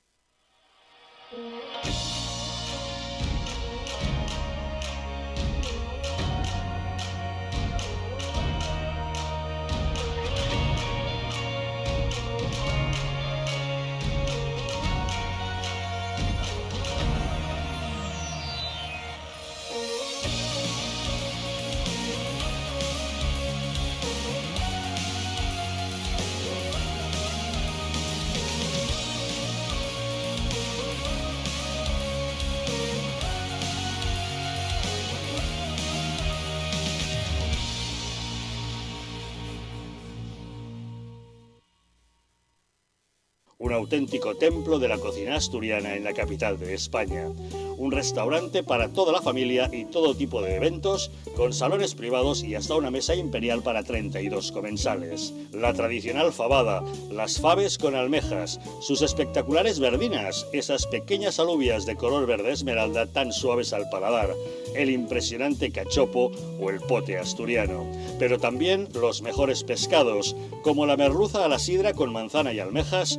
un auténtico templo de la cocina asturiana en la capital de España. Un restaurante para toda la familia y todo tipo de eventos, con salones privados y hasta una mesa imperial para 32 comensales. La tradicional fabada, las faves con almejas, sus espectaculares verdinas, esas pequeñas alubias de color verde esmeralda tan suaves al paladar, el impresionante cachopo o el pote asturiano, pero también los mejores pescados, como la merluza a la sidra con manzana y almejas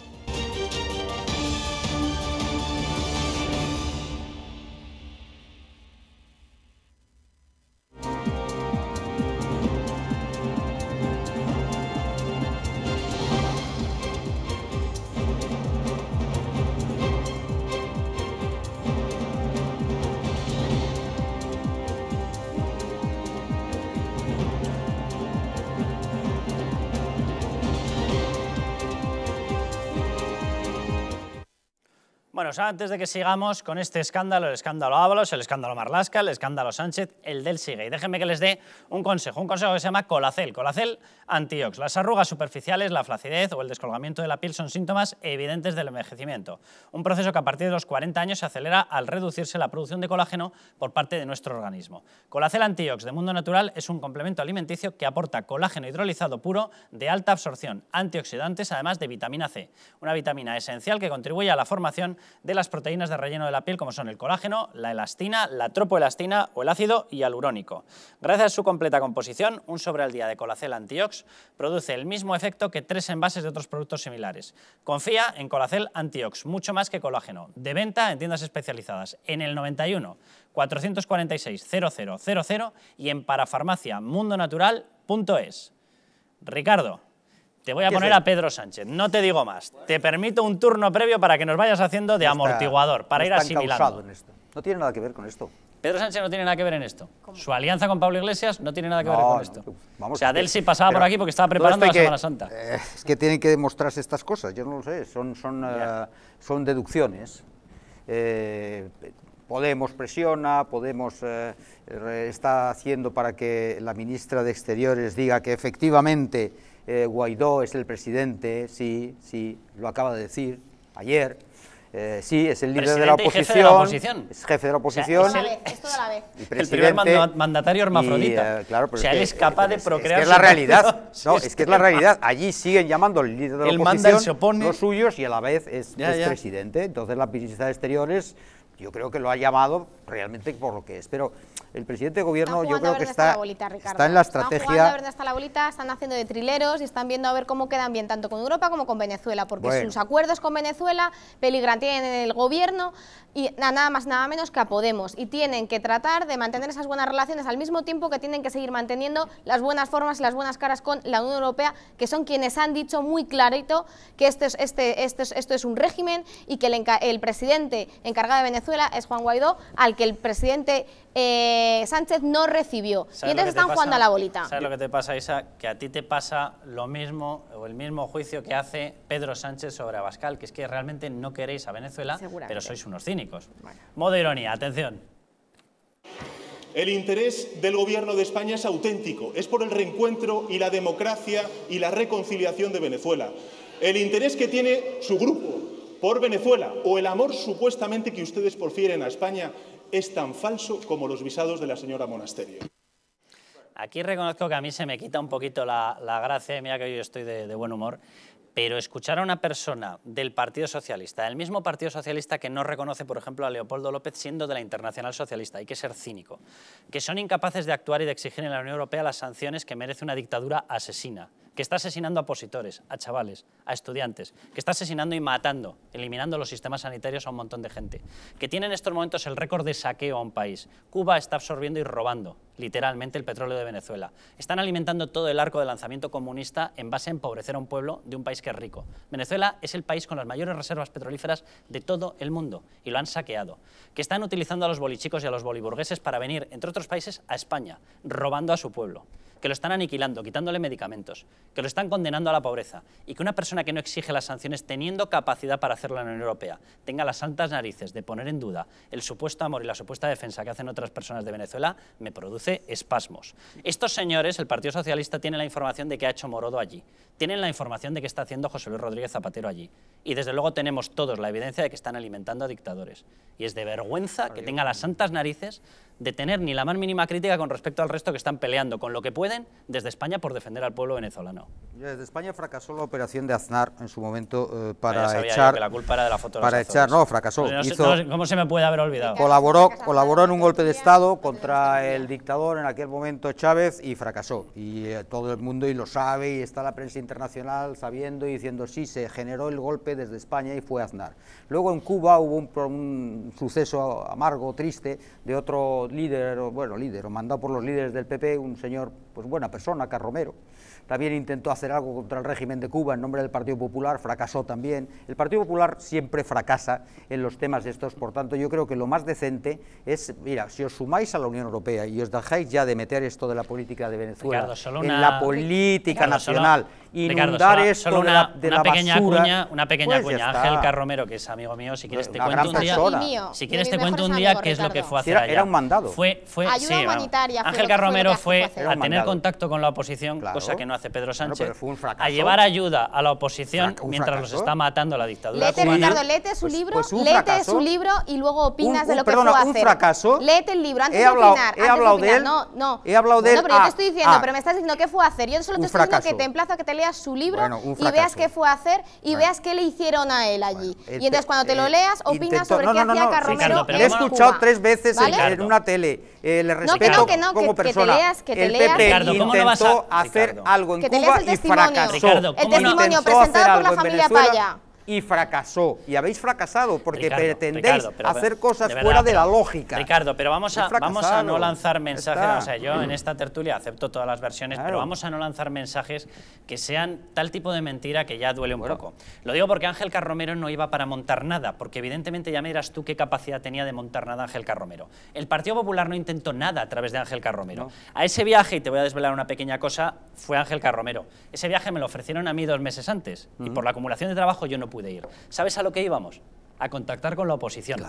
antes de que sigamos con este escándalo, el escándalo Ábalos, el escándalo Marlaska el escándalo Sánchez, el del Sigue Y déjenme que les dé un consejo, un consejo que se llama Colacel. Colacel antiox. Las arrugas superficiales, la flacidez o el descolgamiento de la piel son síntomas evidentes del envejecimiento, un proceso que a partir de los 40 años se acelera al reducirse la producción de colágeno por parte de nuestro organismo. Colacel Antiox de Mundo Natural es un complemento alimenticio que aporta colágeno hidrolizado puro de alta absorción, antioxidantes además de vitamina C, una vitamina esencial que contribuye a la formación de las proteínas de relleno de la piel como son el colágeno, la elastina, la tropoelastina o el ácido hialurónico. Gracias a su completa composición, un sobre al día de Colacel Antiox produce el mismo efecto que tres envases de otros productos similares. Confía en Colacel Antiox, mucho más que colágeno. De venta en tiendas especializadas en el 91 446 0000 y en parafarmaciamundonatural.es. Ricardo, te voy a poner a Pedro Sánchez, no te digo más. Te permito un turno previo para que nos vayas haciendo de amortiguador, para ir asimilando. No tiene nada que ver con esto. Pedro Sánchez no tiene nada que ver en esto. Su alianza con Pablo Iglesias no tiene nada que ver con esto. o sea, Delsi pasaba por aquí porque estaba preparando la Semana Santa. Eh, es que tienen que demostrarse estas cosas, yo no lo sé, son, son, eh, son deducciones. Eh, Podemos presiona, Podemos está haciendo para que la ministra de Exteriores diga que efectivamente Guaidó es el presidente, sí, sí, lo acaba de decir ayer. Eh, sí, es el líder de la, oposición, Es jefe de la oposición. es, el, la vez. el primer mandatario hermafrodita. Eh, claro, pero él es capaz de procrear. Es, que es la realidad. No, es que es la realidad. Allí siguen llamando el líder de la oposición los suyos y a la vez es, presidente. Entonces la ministra de Exteriores yo creo que lo ha llamado realmente por lo que es. Pero el presidente de gobierno yo creo que está, está, en la estrategia... Están jugando a ver la bolita, están haciendo de trileros y están viendo a ver cómo quedan bien tanto con Europa como con Venezuela, porque sus acuerdos con Venezuela peligran, tienen el gobierno y nada más nada menos que a Podemos y tienen que tratar de mantener esas buenas relaciones al mismo tiempo que tienen que seguir manteniendo las buenas formas y las buenas caras con la Unión Europea, que son quienes han dicho muy clarito que esto es, este, esto es, esto es un régimen y que el, el presidente encargado de Venezuela es Juan Guaidó, al que el presidente eh, Sánchez no recibió. Y entonces están jugando a la bolita. ¿Sabes lo que te pasa, Isa? Que a ti te pasa lo mismo o el mismo juicio que hace Pedro Sánchez sobre Abascal, que es que realmente no queréis a Venezuela, pero sois unos cínicos. Modo ironía, atención. El interés del Gobierno de España es auténtico, es por el reencuentro y la democracia y la reconciliación de Venezuela. El interés que tiene su grupo, por Venezuela o el amor supuestamente que ustedes profieren a España es tan falso como los visados de la señora Monasterio. Aquí reconozco que a mí se me quita un poquito la, gracia, mira que yo estoy de, de buen humor, pero escuchar a una persona del Partido Socialista, del mismo Partido Socialista que no reconoce, por ejemplo, a Leopoldo López siendo de la Internacional Socialista, hay que ser cínico, que son incapaces de actuar y de exigir en la Unión Europea las sanciones que merece una dictadura asesina que está asesinando a opositores, a chavales, a estudiantes, que está asesinando y matando, eliminando los sistemas sanitarios a un montón de gente, que tiene en estos momentos el récord de saqueo a un país. Cuba está absorbiendo y robando, literalmente, el petróleo de Venezuela. Están alimentando todo el arco de lanzamiento comunista en base a empobrecer a un pueblo de un país que es rico. Venezuela es el país con las mayores reservas petrolíferas de todo el mundo y lo han saqueado. Que están utilizando a los bolichicos y a los boliburgueses para venir, entre otros países, a España, robando a su pueblo que lo están aniquilando, quitándole medicamentos, que lo están condenando a la pobreza y que una persona que no exige las sanciones teniendo capacidad para hacerlo en la Unión Europea tenga las santas narices de poner en duda el supuesto amor y la supuesta defensa que hacen otras personas de Venezuela, me produce espasmos. Estos señores, el Partido Socialista, tiene la información de que ha hecho Morodo allí, tienen la información de que está haciendo José Luis Rodríguez Zapatero allí y desde luego tenemos todos la evidencia de que están alimentando a dictadores y es de vergüenza que tenga las santas narices de tener ni la más mínima crítica con respecto al resto que están peleando con lo que pueden desde España por defender al pueblo venezolano. Desde España fracasó la operación de Aznar en su momento eh, para echar... la culpa era de la foto Para echar, no, fracasó. Pues ¿Cómo se me puede haber olvidado? Colaboró, colaboró en un golpe de Estado contra el dictador en aquel momento Chávez y fracasó. Y eh, todo el mundo y lo sabe y está la prensa internacional sabiendo y diciendo sí, se generó el golpe desde España y fue Aznar. Luego en Cuba hubo un, un suceso amargo, triste, de otro líder, bueno, líder, o mandado por los líderes del PP, un señor, pues buena persona, Carromero, también intentó hacer algo contra el régimen de Cuba en nombre del Partido Popular, fracasó también. El Partido Popular siempre fracasa en los temas estos, por tanto yo creo que lo más decente es, mira, si os sumáis a la Unión Europea y os dejáis ya de meter esto de la política de Venezuela en la política nacional, y inundar esto de la, pequeña cuña, una pequeña cuña, pues Ángel Carromero, que es amigo mío, si quieres te cuento un día, si quieres te cuento un día qué es lo que fue hacer era, Era un mandado. Fue, fue, Ayuda humanitaria. Ángel Carromero fue, a tener contacto con la oposición, cosa que no Pedro Sánchez, a llevar ayuda a la oposición mientras los está matando la dictadura Lete, Ricardo, léete su pues, libro, pues, su libro y luego opinas de lo que fue a hacer. un fracaso. el libro antes he hablado, de opinar. He hablado de, él. No, no. He hablado de él. No, pero yo te estoy diciendo, pero me estás diciendo qué fue a hacer. Yo solo te estoy diciendo que te emplazo a que te leas su libro y veas qué fue a hacer y veas qué le hicieron a él allí. y entonces cuando te lo leas, opinas sobre qué hacía Carromero Le he escuchado tres veces en una tele. Le respeto como persona. El PP intentó hacer algo que en el testimonio, el testimonio presentado por la familia Paya y fracasó. Y habéis fracasado porque hacer cosas fuera de la lógica. Ricardo, pero vamos a, vamos a no lanzar mensajes. O sea, yo en esta tertulia acepto todas las versiones, pero vamos a no lanzar mensajes que sean tal tipo de mentira que ya duele un poco. Lo digo porque Ángel Carromero no iba para montar nada, porque evidentemente ya me dirás tú qué capacidad tenía de montar nada Ángel Carromero. El Partido Popular no intentó nada a través de Ángel Carromero. A ese viaje, y te voy a desvelar una pequeña cosa, fue Ángel Carromero. Ese viaje me lo ofrecieron a mí dos meses antes, y por la acumulación de trabajo yo no pude ir. ¿Sabes a lo que íbamos? a contactar con la oposición.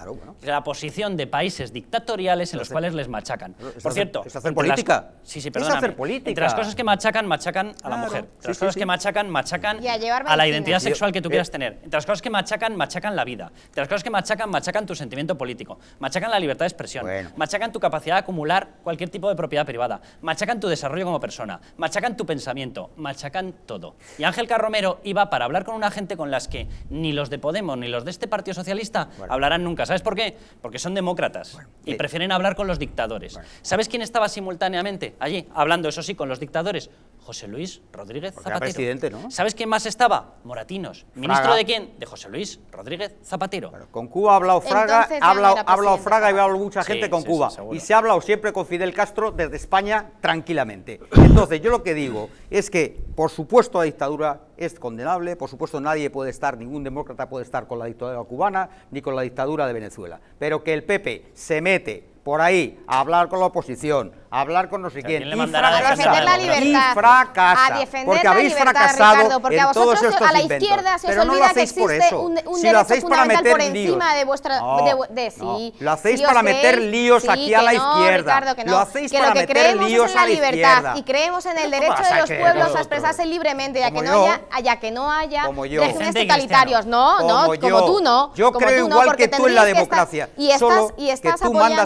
La oposición de países dictatoriales en los cuales les machacan. Por cierto... hacer política? Es hacer política. Entre las cosas que machacan, machacan a la mujer. Entre las cosas que machacan, machacan a, la identidad sexual que tú eh, quieras tener. Entre las cosas que machacan, machacan la vida. Entre las cosas que machacan, machacan tu sentimiento político. Machacan la libertad de expresión. Machacan tu capacidad de acumular cualquier tipo de propiedad privada. Machacan tu desarrollo como persona. Machacan tu pensamiento. Machacan todo. Y Ángel Carromero iba para hablar con una gente con las que ni los de Podemos ni los de este partido socialista? Hablarán nunca. ¿Sabes por qué? Porque son demócratas y eh, prefieren hablar con los dictadores. ¿Sabes quién estaba simultáneamente allí hablando, eso sí, con los dictadores? José Luis Rodríguez Zapatero. presidente, ¿no? ¿Sabes quién más estaba? Moratinos. ¿Ministro de quién? De José Luis Rodríguez Zapatero. con Cuba ha hablado Fraga, ha hablado, Fraga y ha hablado mucha gente con Cuba. y se ha hablado siempre con Fidel Castro desde España tranquilamente. Entonces, yo lo que digo es que, por supuesto, la dictadura es condenable, por supuesto, nadie puede estar, ningún demócrata puede estar con la dictadura cubana ni con la dictadura de Venezuela. Pero que el PP se mete por ahí a hablar con la oposición, a hablar con no sé quién. Y, defender la libertad, fracasa. A defender porque habéis libertad, fracasado Ricardo, porque en a todos estos a la izquierda se os olvida que por eso. Un, derecho si lo hacéis para meter líos. de vuestra... de, Lo hacéis para meter líos aquí a la izquierda. lo hacéis para meter líos en la a la libertad izquierda. Y creemos en el derecho de los pueblos a expresarse libremente Ya que no haya, que no haya regímenes totalitarios. No, no, como tú no. Yo creo igual que tú en la democracia. Y estás apoyando...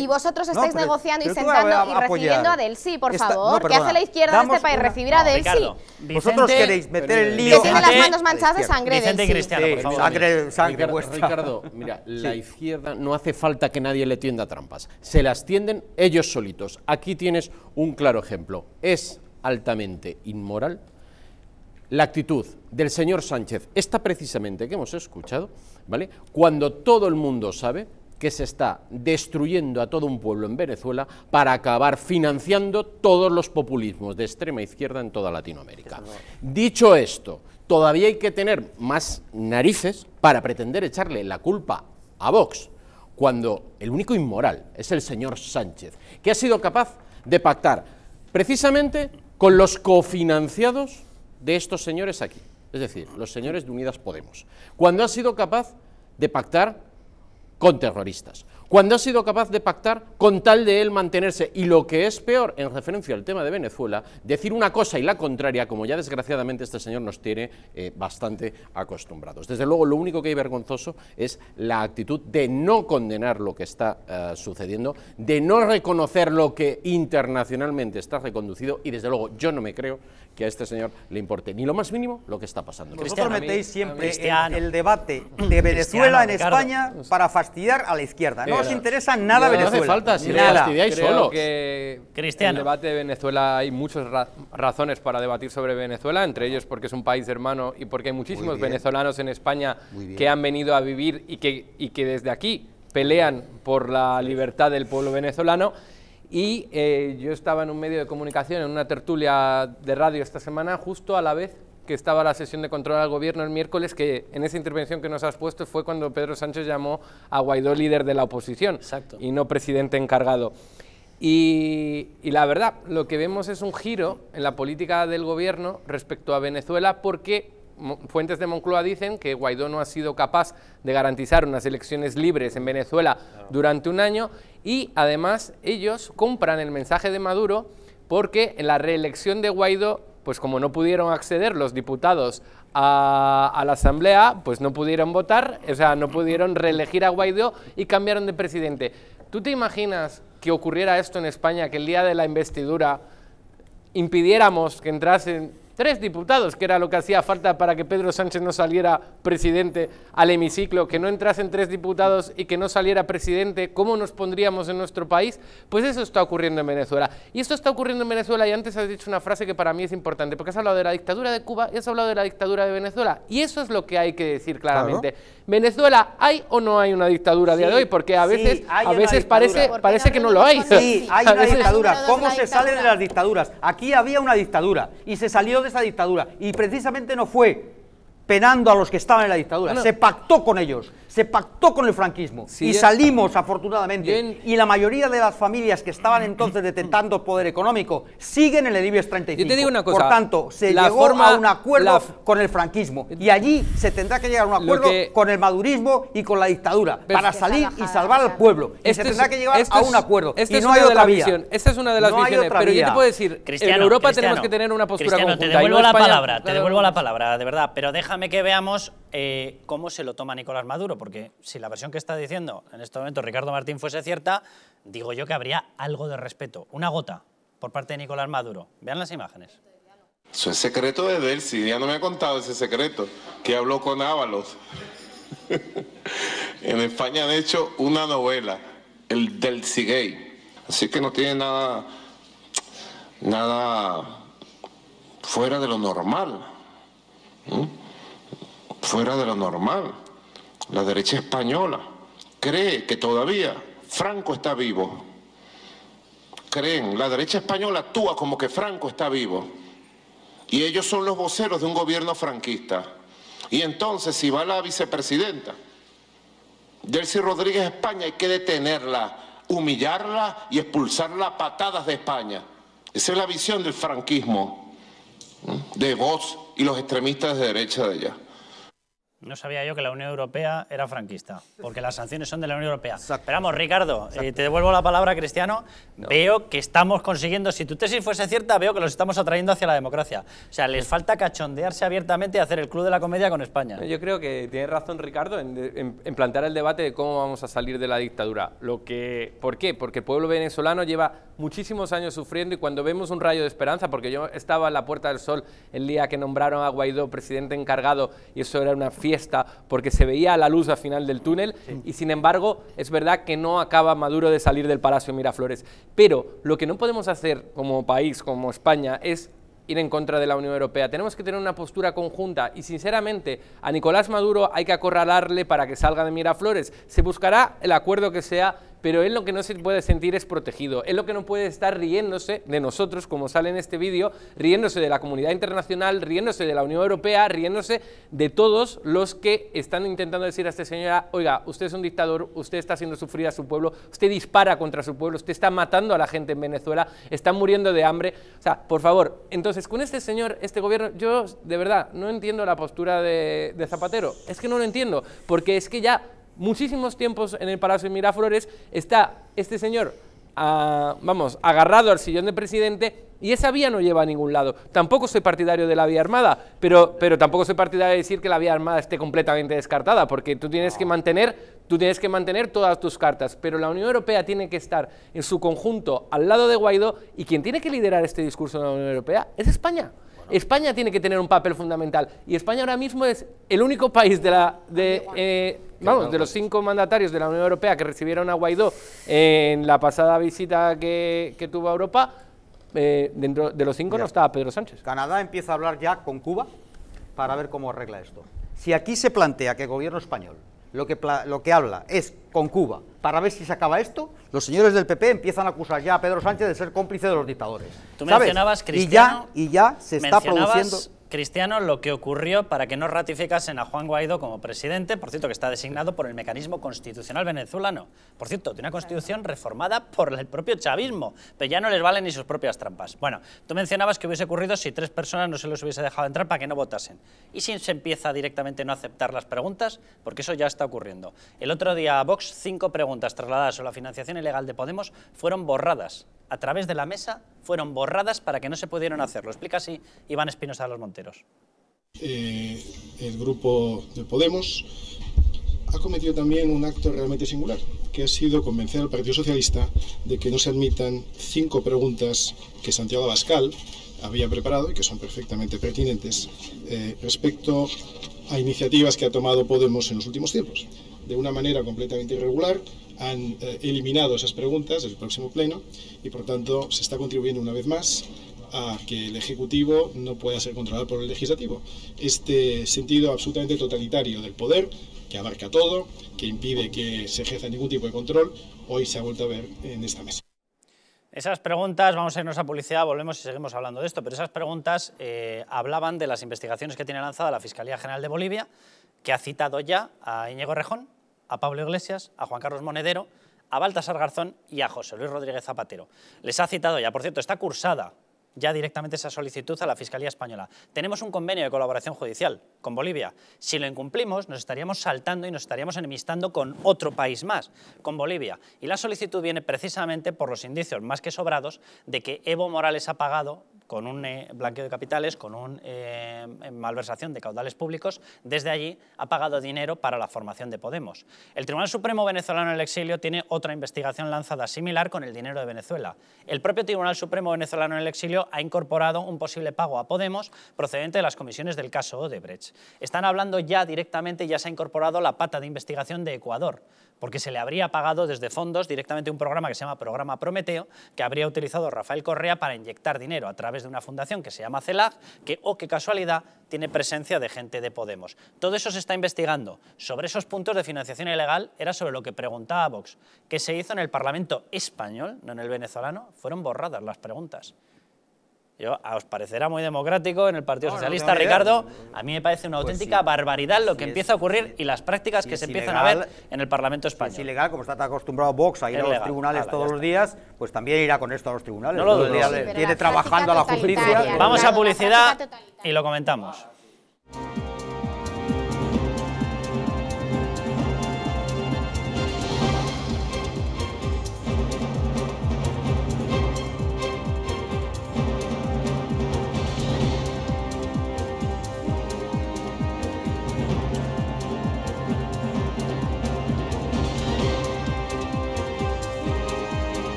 Y vosotros estáis negociando y sentando y recibiendo a Delsi, por favor. ¿Qué hace la izquierda de este país? Recibir a Delsi. Vosotros queréis meter el lío. Que tiene las manos manchadas de sangre de Cristiano, por favor. Sangre, sangre vuestra. Ricardo, mira, la izquierda no hace falta que nadie le tienda trampas. Se las tienden ellos solitos. Aquí tienes un claro ejemplo. Es altamente inmoral la actitud del señor Sánchez, esta precisamente que hemos escuchado, ¿vale? Cuando todo el mundo sabe que se está destruyendo a todo un pueblo en Venezuela para acabar financiando todos los populismos de extrema izquierda en toda Latinoamérica. Dicho esto, todavía hay que tener más narices para pretender echarle la culpa a Vox, cuando el único inmoral es el señor Sánchez, que ha sido capaz de pactar precisamente con los cofinanciados de estos señores aquí, es decir, los señores de Unidas Podemos, cuando ha sido capaz de pactar con terroristas, cuando ha sido capaz de pactar con tal de él mantenerse, y lo que es peor, en referencia al tema de Venezuela, decir una cosa y la contraria, como ya desgraciadamente este señor nos tiene eh, bastante acostumbrados. Desde luego, lo único que hay vergonzoso es la actitud de no condenar lo que está eh, sucediendo, de no reconocer lo que internacionalmente está reconducido, y desde luego yo no me creo que a este señor le importe ni lo más mínimo lo que está pasando. Vosotros metéis siempre el, debate de Venezuela en España para fastidiar a la izquierda. No os interesa nada Venezuela. No hace falta, si nada. lo fastidiáis Que En el debate de Venezuela hay muchas razones para debatir sobre Venezuela, entre ellos porque es un país hermano y porque hay muchísimos venezolanos en España que han venido a vivir y que, y que desde aquí pelean por la libertad del pueblo venezolano y eh, yo estaba en un medio de comunicación, en una tertulia de radio esta semana, justo a la vez que estaba la sesión de control al gobierno el miércoles, que en esa intervención que nos has puesto fue cuando Pedro Sánchez llamó a Guaidó líder de la oposición y no presidente encargado. y, la verdad, lo que vemos es un giro en la política del gobierno respecto a Venezuela porque fuentes de Moncloa dicen que Guaidó no ha sido capaz de garantizar unas elecciones libres en Venezuela durante un año y además ellos compran el mensaje de Maduro porque en la reelección de Guaidó, pues como no pudieron acceder los diputados a, la Asamblea, pues no pudieron votar, o sea, no pudieron reelegir a Guaidó y cambiaron de presidente. ¿Tú te imaginas que ocurriera esto en España, que el día de la investidura impidiéramos que entrasen tres diputados, que era lo que hacía falta para que Pedro Sánchez no saliera presidente al hemiciclo, que no entrasen tres diputados y que no saliera presidente, ¿cómo nos pondríamos en nuestro país? Pues eso está ocurriendo en Venezuela. Y eso está ocurriendo en Venezuela y antes has dicho una frase que para mí es importante, porque has hablado de la dictadura de Cuba y has hablado de la dictadura de Venezuela. Y eso es lo que hay que decir claramente. Venezuela, ¿hay o no hay una dictadura de hoy? Porque a veces, a veces parece, parece que no lo hay. Sí, hay una dictadura. ¿Cómo se sale de las dictaduras? Aquí había una dictadura y se salió de esa dictadura. Y precisamente no fue penando a los que estaban en la dictadura. se pactó con ellos, se pactó con el franquismo y salimos afortunadamente. Y la mayoría de las familias que estaban entonces detentando poder económico siguen en el IBEX 35. Por tanto, se llegó forma, a un acuerdo con el franquismo y allí se tendrá que llegar a un acuerdo con el madurismo y con la dictadura para salir y salvar al pueblo. se este tendrá que llegar este a un acuerdo. Este y no hay otra vía. es una Pero yo te puedo decir, Cristiano, en Europa tenemos que tener una postura Te devuelvo la palabra, te devuelvo la palabra, de verdad. Pero déjame que veamos eh, cómo se lo toma Nicolás Maduro, porque si la versión que está diciendo en este momento Ricardo Martín fuese cierta, digo yo que habría algo de respeto, una gota, por parte de Nicolás Maduro. Vean las imágenes. Eso es secreto de Delcy, ya no me ha contado ese secreto, que habló con Ábalos. en España han hecho una novela, el Del Gay. Así que no tiene nada, nada fuera de lo normal fuera de lo normal. La derecha española cree que todavía Franco está vivo. Creen, la derecha española actúa como que Franco está vivo. Y ellos son los voceros de un gobierno franquista. Y entonces si va la vicepresidenta, Delcy Rodríguez España, hay que detenerla, humillarla y expulsarla a patadas de España. Esa es la visión del franquismo, de vos y los extremistas de derecha de allá. No sabía yo que la Unión Europea era franquista, porque las sanciones son de la Unión Europea. Esperamos, Ricardo, eh, te devuelvo la palabra, Cristiano. Veo que estamos consiguiendo, si tu tesis fuese cierta, veo que los estamos atrayendo hacia la democracia. O sea, les falta cachondearse abiertamente y hacer el club de la comedia con España. Yo creo que tiene razón, Ricardo, en, plantear el debate de cómo vamos a salir de la dictadura. Lo que, ¿Por qué? Porque el pueblo venezolano lleva muchísimos años sufriendo y cuando vemos un rayo de esperanza, porque yo estaba en la Puerta del Sol el día que nombraron a Guaidó presidente encargado y eso era una fiesta porque se veía la luz al final del túnel y sin embargo es verdad que no acaba Maduro de salir del Palacio Miraflores. Pero lo que no podemos hacer como país, como España, es ir en contra de la Unión Europea. Tenemos que tener una postura conjunta y sinceramente a Nicolás Maduro hay que acorralarle para que salga de Miraflores. Se buscará el acuerdo que sea pero él lo que no se puede sentir es protegido, él lo que no puede estar riéndose de nosotros, como sale en este vídeo, riéndose de la comunidad internacional, riéndose de la Unión Europea, riéndose de todos los que están intentando decir a esta señora, oiga, usted es un dictador, usted está haciendo sufrir a su pueblo, usted dispara contra su pueblo, usted está matando a la gente en Venezuela, está muriendo de hambre, o sea, por favor, entonces con este señor, este gobierno, yo de verdad no entiendo la postura de, de Zapatero, es que no lo entiendo, porque es que ya muchísimos tiempos en el Palacio de Miraflores, está este señor, ah, vamos, agarrado al sillón de presidente y esa vía no lleva a ningún lado. Tampoco soy partidario de la vía armada, pero, pero tampoco soy partidario de decir que la vía armada esté completamente descartada, porque tú tienes que mantener, tú tienes que mantener todas tus cartas, pero la Unión Europea tiene que estar en su conjunto al lado de Guaidó y quien tiene que liderar este discurso de la Unión Europea es España. España tiene que tener un papel fundamental. Y España ahora mismo es el único país de la... De, eh, vamos, de los cinco mandatarios de la Unión Europea que recibieron a Guaidó en la pasada visita que, tuvo a Europa, eh, dentro de los cinco no estaba Pedro Sánchez. Canadá empieza a hablar ya con Cuba para ver cómo arregla esto. Si aquí se plantea que el gobierno español lo que, lo que habla es con Cuba. Para ver si se acaba esto, los señores del PP empiezan a acusar ya a Pedro Sánchez de ser cómplice de los dictadores. Tú mencionabas, Cristiano, ya, y ya se está produciendo... Cristiano, lo que ocurrió para que no ratificasen a Juan Guaidó como presidente, por cierto, que está designado por el mecanismo constitucional venezolano. Por cierto, de una constitución reformada por el propio chavismo, pero ya no les valen ni sus propias trampas. Bueno, tú mencionabas que hubiese ocurrido si tres personas no se los hubiese dejado entrar para que no votasen. ¿Y si se empieza directamente a no aceptar las preguntas? Porque eso ya está ocurriendo. El otro día a Vox, cinco preguntas trasladadas sobre la financiación ilegal de Podemos fueron borradas a través de la mesa fueron borradas para que no se pudieran hacer. Lo explica así Iván Espinosa de los Monteros. Eh, el grupo de Podemos ha cometido también un acto realmente singular, que ha sido convencer al Partido Socialista de que no se admitan cinco preguntas que Santiago Abascal había preparado y que son perfectamente pertinentes eh, respecto a iniciativas que ha tomado Podemos en los últimos tiempos de una manera completamente irregular, han eh, eliminado esas preguntas del próximo pleno y por tanto se está contribuyendo una vez más a que el Ejecutivo no pueda ser controlado por el Legislativo. Este sentido absolutamente totalitario del poder, que abarca todo, que impide que se ejerza ningún tipo de control, hoy se ha vuelto a ver en esta mesa. Esas preguntas, vamos a irnos a publicidad, volvemos y seguimos hablando de esto, pero esas preguntas eh, hablaban de las investigaciones que tiene lanzada la Fiscalía General de Bolivia, que ha citado ya a Íñigo Rejón, a Pablo Iglesias, a Juan Carlos Monedero, a Baltasar Garzón y a José Luis Rodríguez Zapatero. Les ha citado ya, por cierto, está cursada ya directamente esa solicitud a la Fiscalía Española. Tenemos un convenio de colaboración judicial con Bolivia. Si lo incumplimos, nos estaríamos saltando y nos estaríamos enemistando con otro país más, con Bolivia. Y la solicitud viene precisamente por los indicios más que sobrados de que Evo Morales ha pagado con un eh, blanqueo de capitales, con una eh, malversación de caudales públicos, desde allí ha pagado dinero para la formación de Podemos. El Tribunal Supremo venezolano en el exilio tiene otra investigación lanzada similar con el dinero de Venezuela. El propio Tribunal Supremo venezolano en el exilio ha incorporado un posible pago a Podemos procedente de las comisiones del caso Odebrecht. Están hablando ya directamente, ya se ha incorporado la pata de investigación de Ecuador porque se le habría pagado desde fondos directamente un programa que se llama Programa Prometeo, que habría utilizado Rafael Correa para inyectar dinero a través de una fundación que se llama CELAC, que, o oh, qué casualidad, tiene presencia de gente de Podemos. Todo eso se está investigando. Sobre esos puntos de financiación ilegal era sobre lo que preguntaba Vox, que se hizo en el Parlamento español, no en el venezolano, fueron borradas las preguntas os parecerá muy democrático en el Partido Socialista, Ricardo. A mí me parece una pues auténtica barbaridad lo que empieza a ocurrir y las prácticas que se empiezan a ver en el Parlamento español. Si es ilegal, como está acostumbrado Vox a ir a los tribunales ah, todos los días, pues también irá con esto a los tribunales. Tiene trabajando a la justicia. Vamos a publicidad y lo comentamos.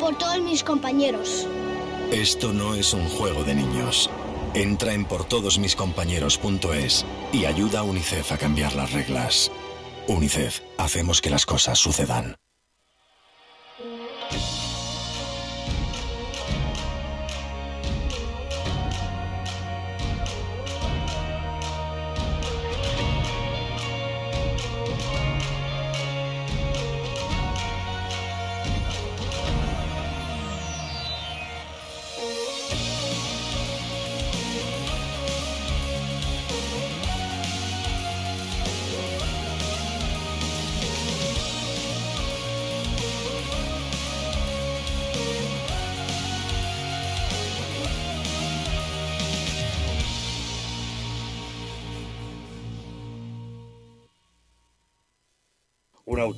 por todos mis compañeros. Esto no es un juego de niños. Entra en portodosmiscompañeros.es y ayuda a UNICEF a cambiar las reglas. UNICEF, hacemos que las cosas sucedan.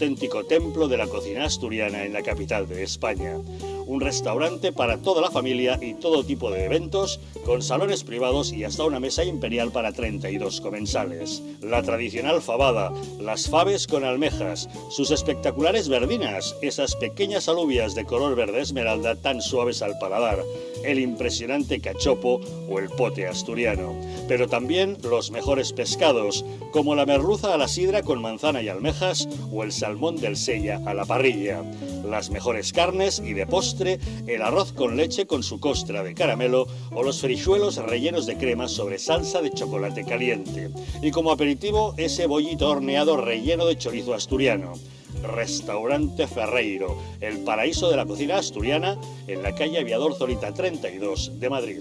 auténtico templo de la cocina asturiana en la capital de España. Un restaurante para toda la familia y todo tipo de eventos, con salones privados y hasta una mesa imperial para 32 comensales. La tradicional fabada, las faves con almejas, sus espectaculares verdinas, esas pequeñas alubias de color verde esmeralda tan suaves al paladar el impresionante cachopo o el pote asturiano, pero también los mejores pescados, como la merluza a la sidra con manzana y almejas o el salmón del sella a la parrilla, las mejores carnes y de postre el arroz con leche con su costra de caramelo o los frijuelos rellenos de crema sobre salsa de chocolate caliente, y como aperitivo ese bollito horneado relleno de chorizo asturiano. Restaurante Ferreiro, el paraíso de la cocina asturiana en la calle Aviador Zolita 32 de Madrid.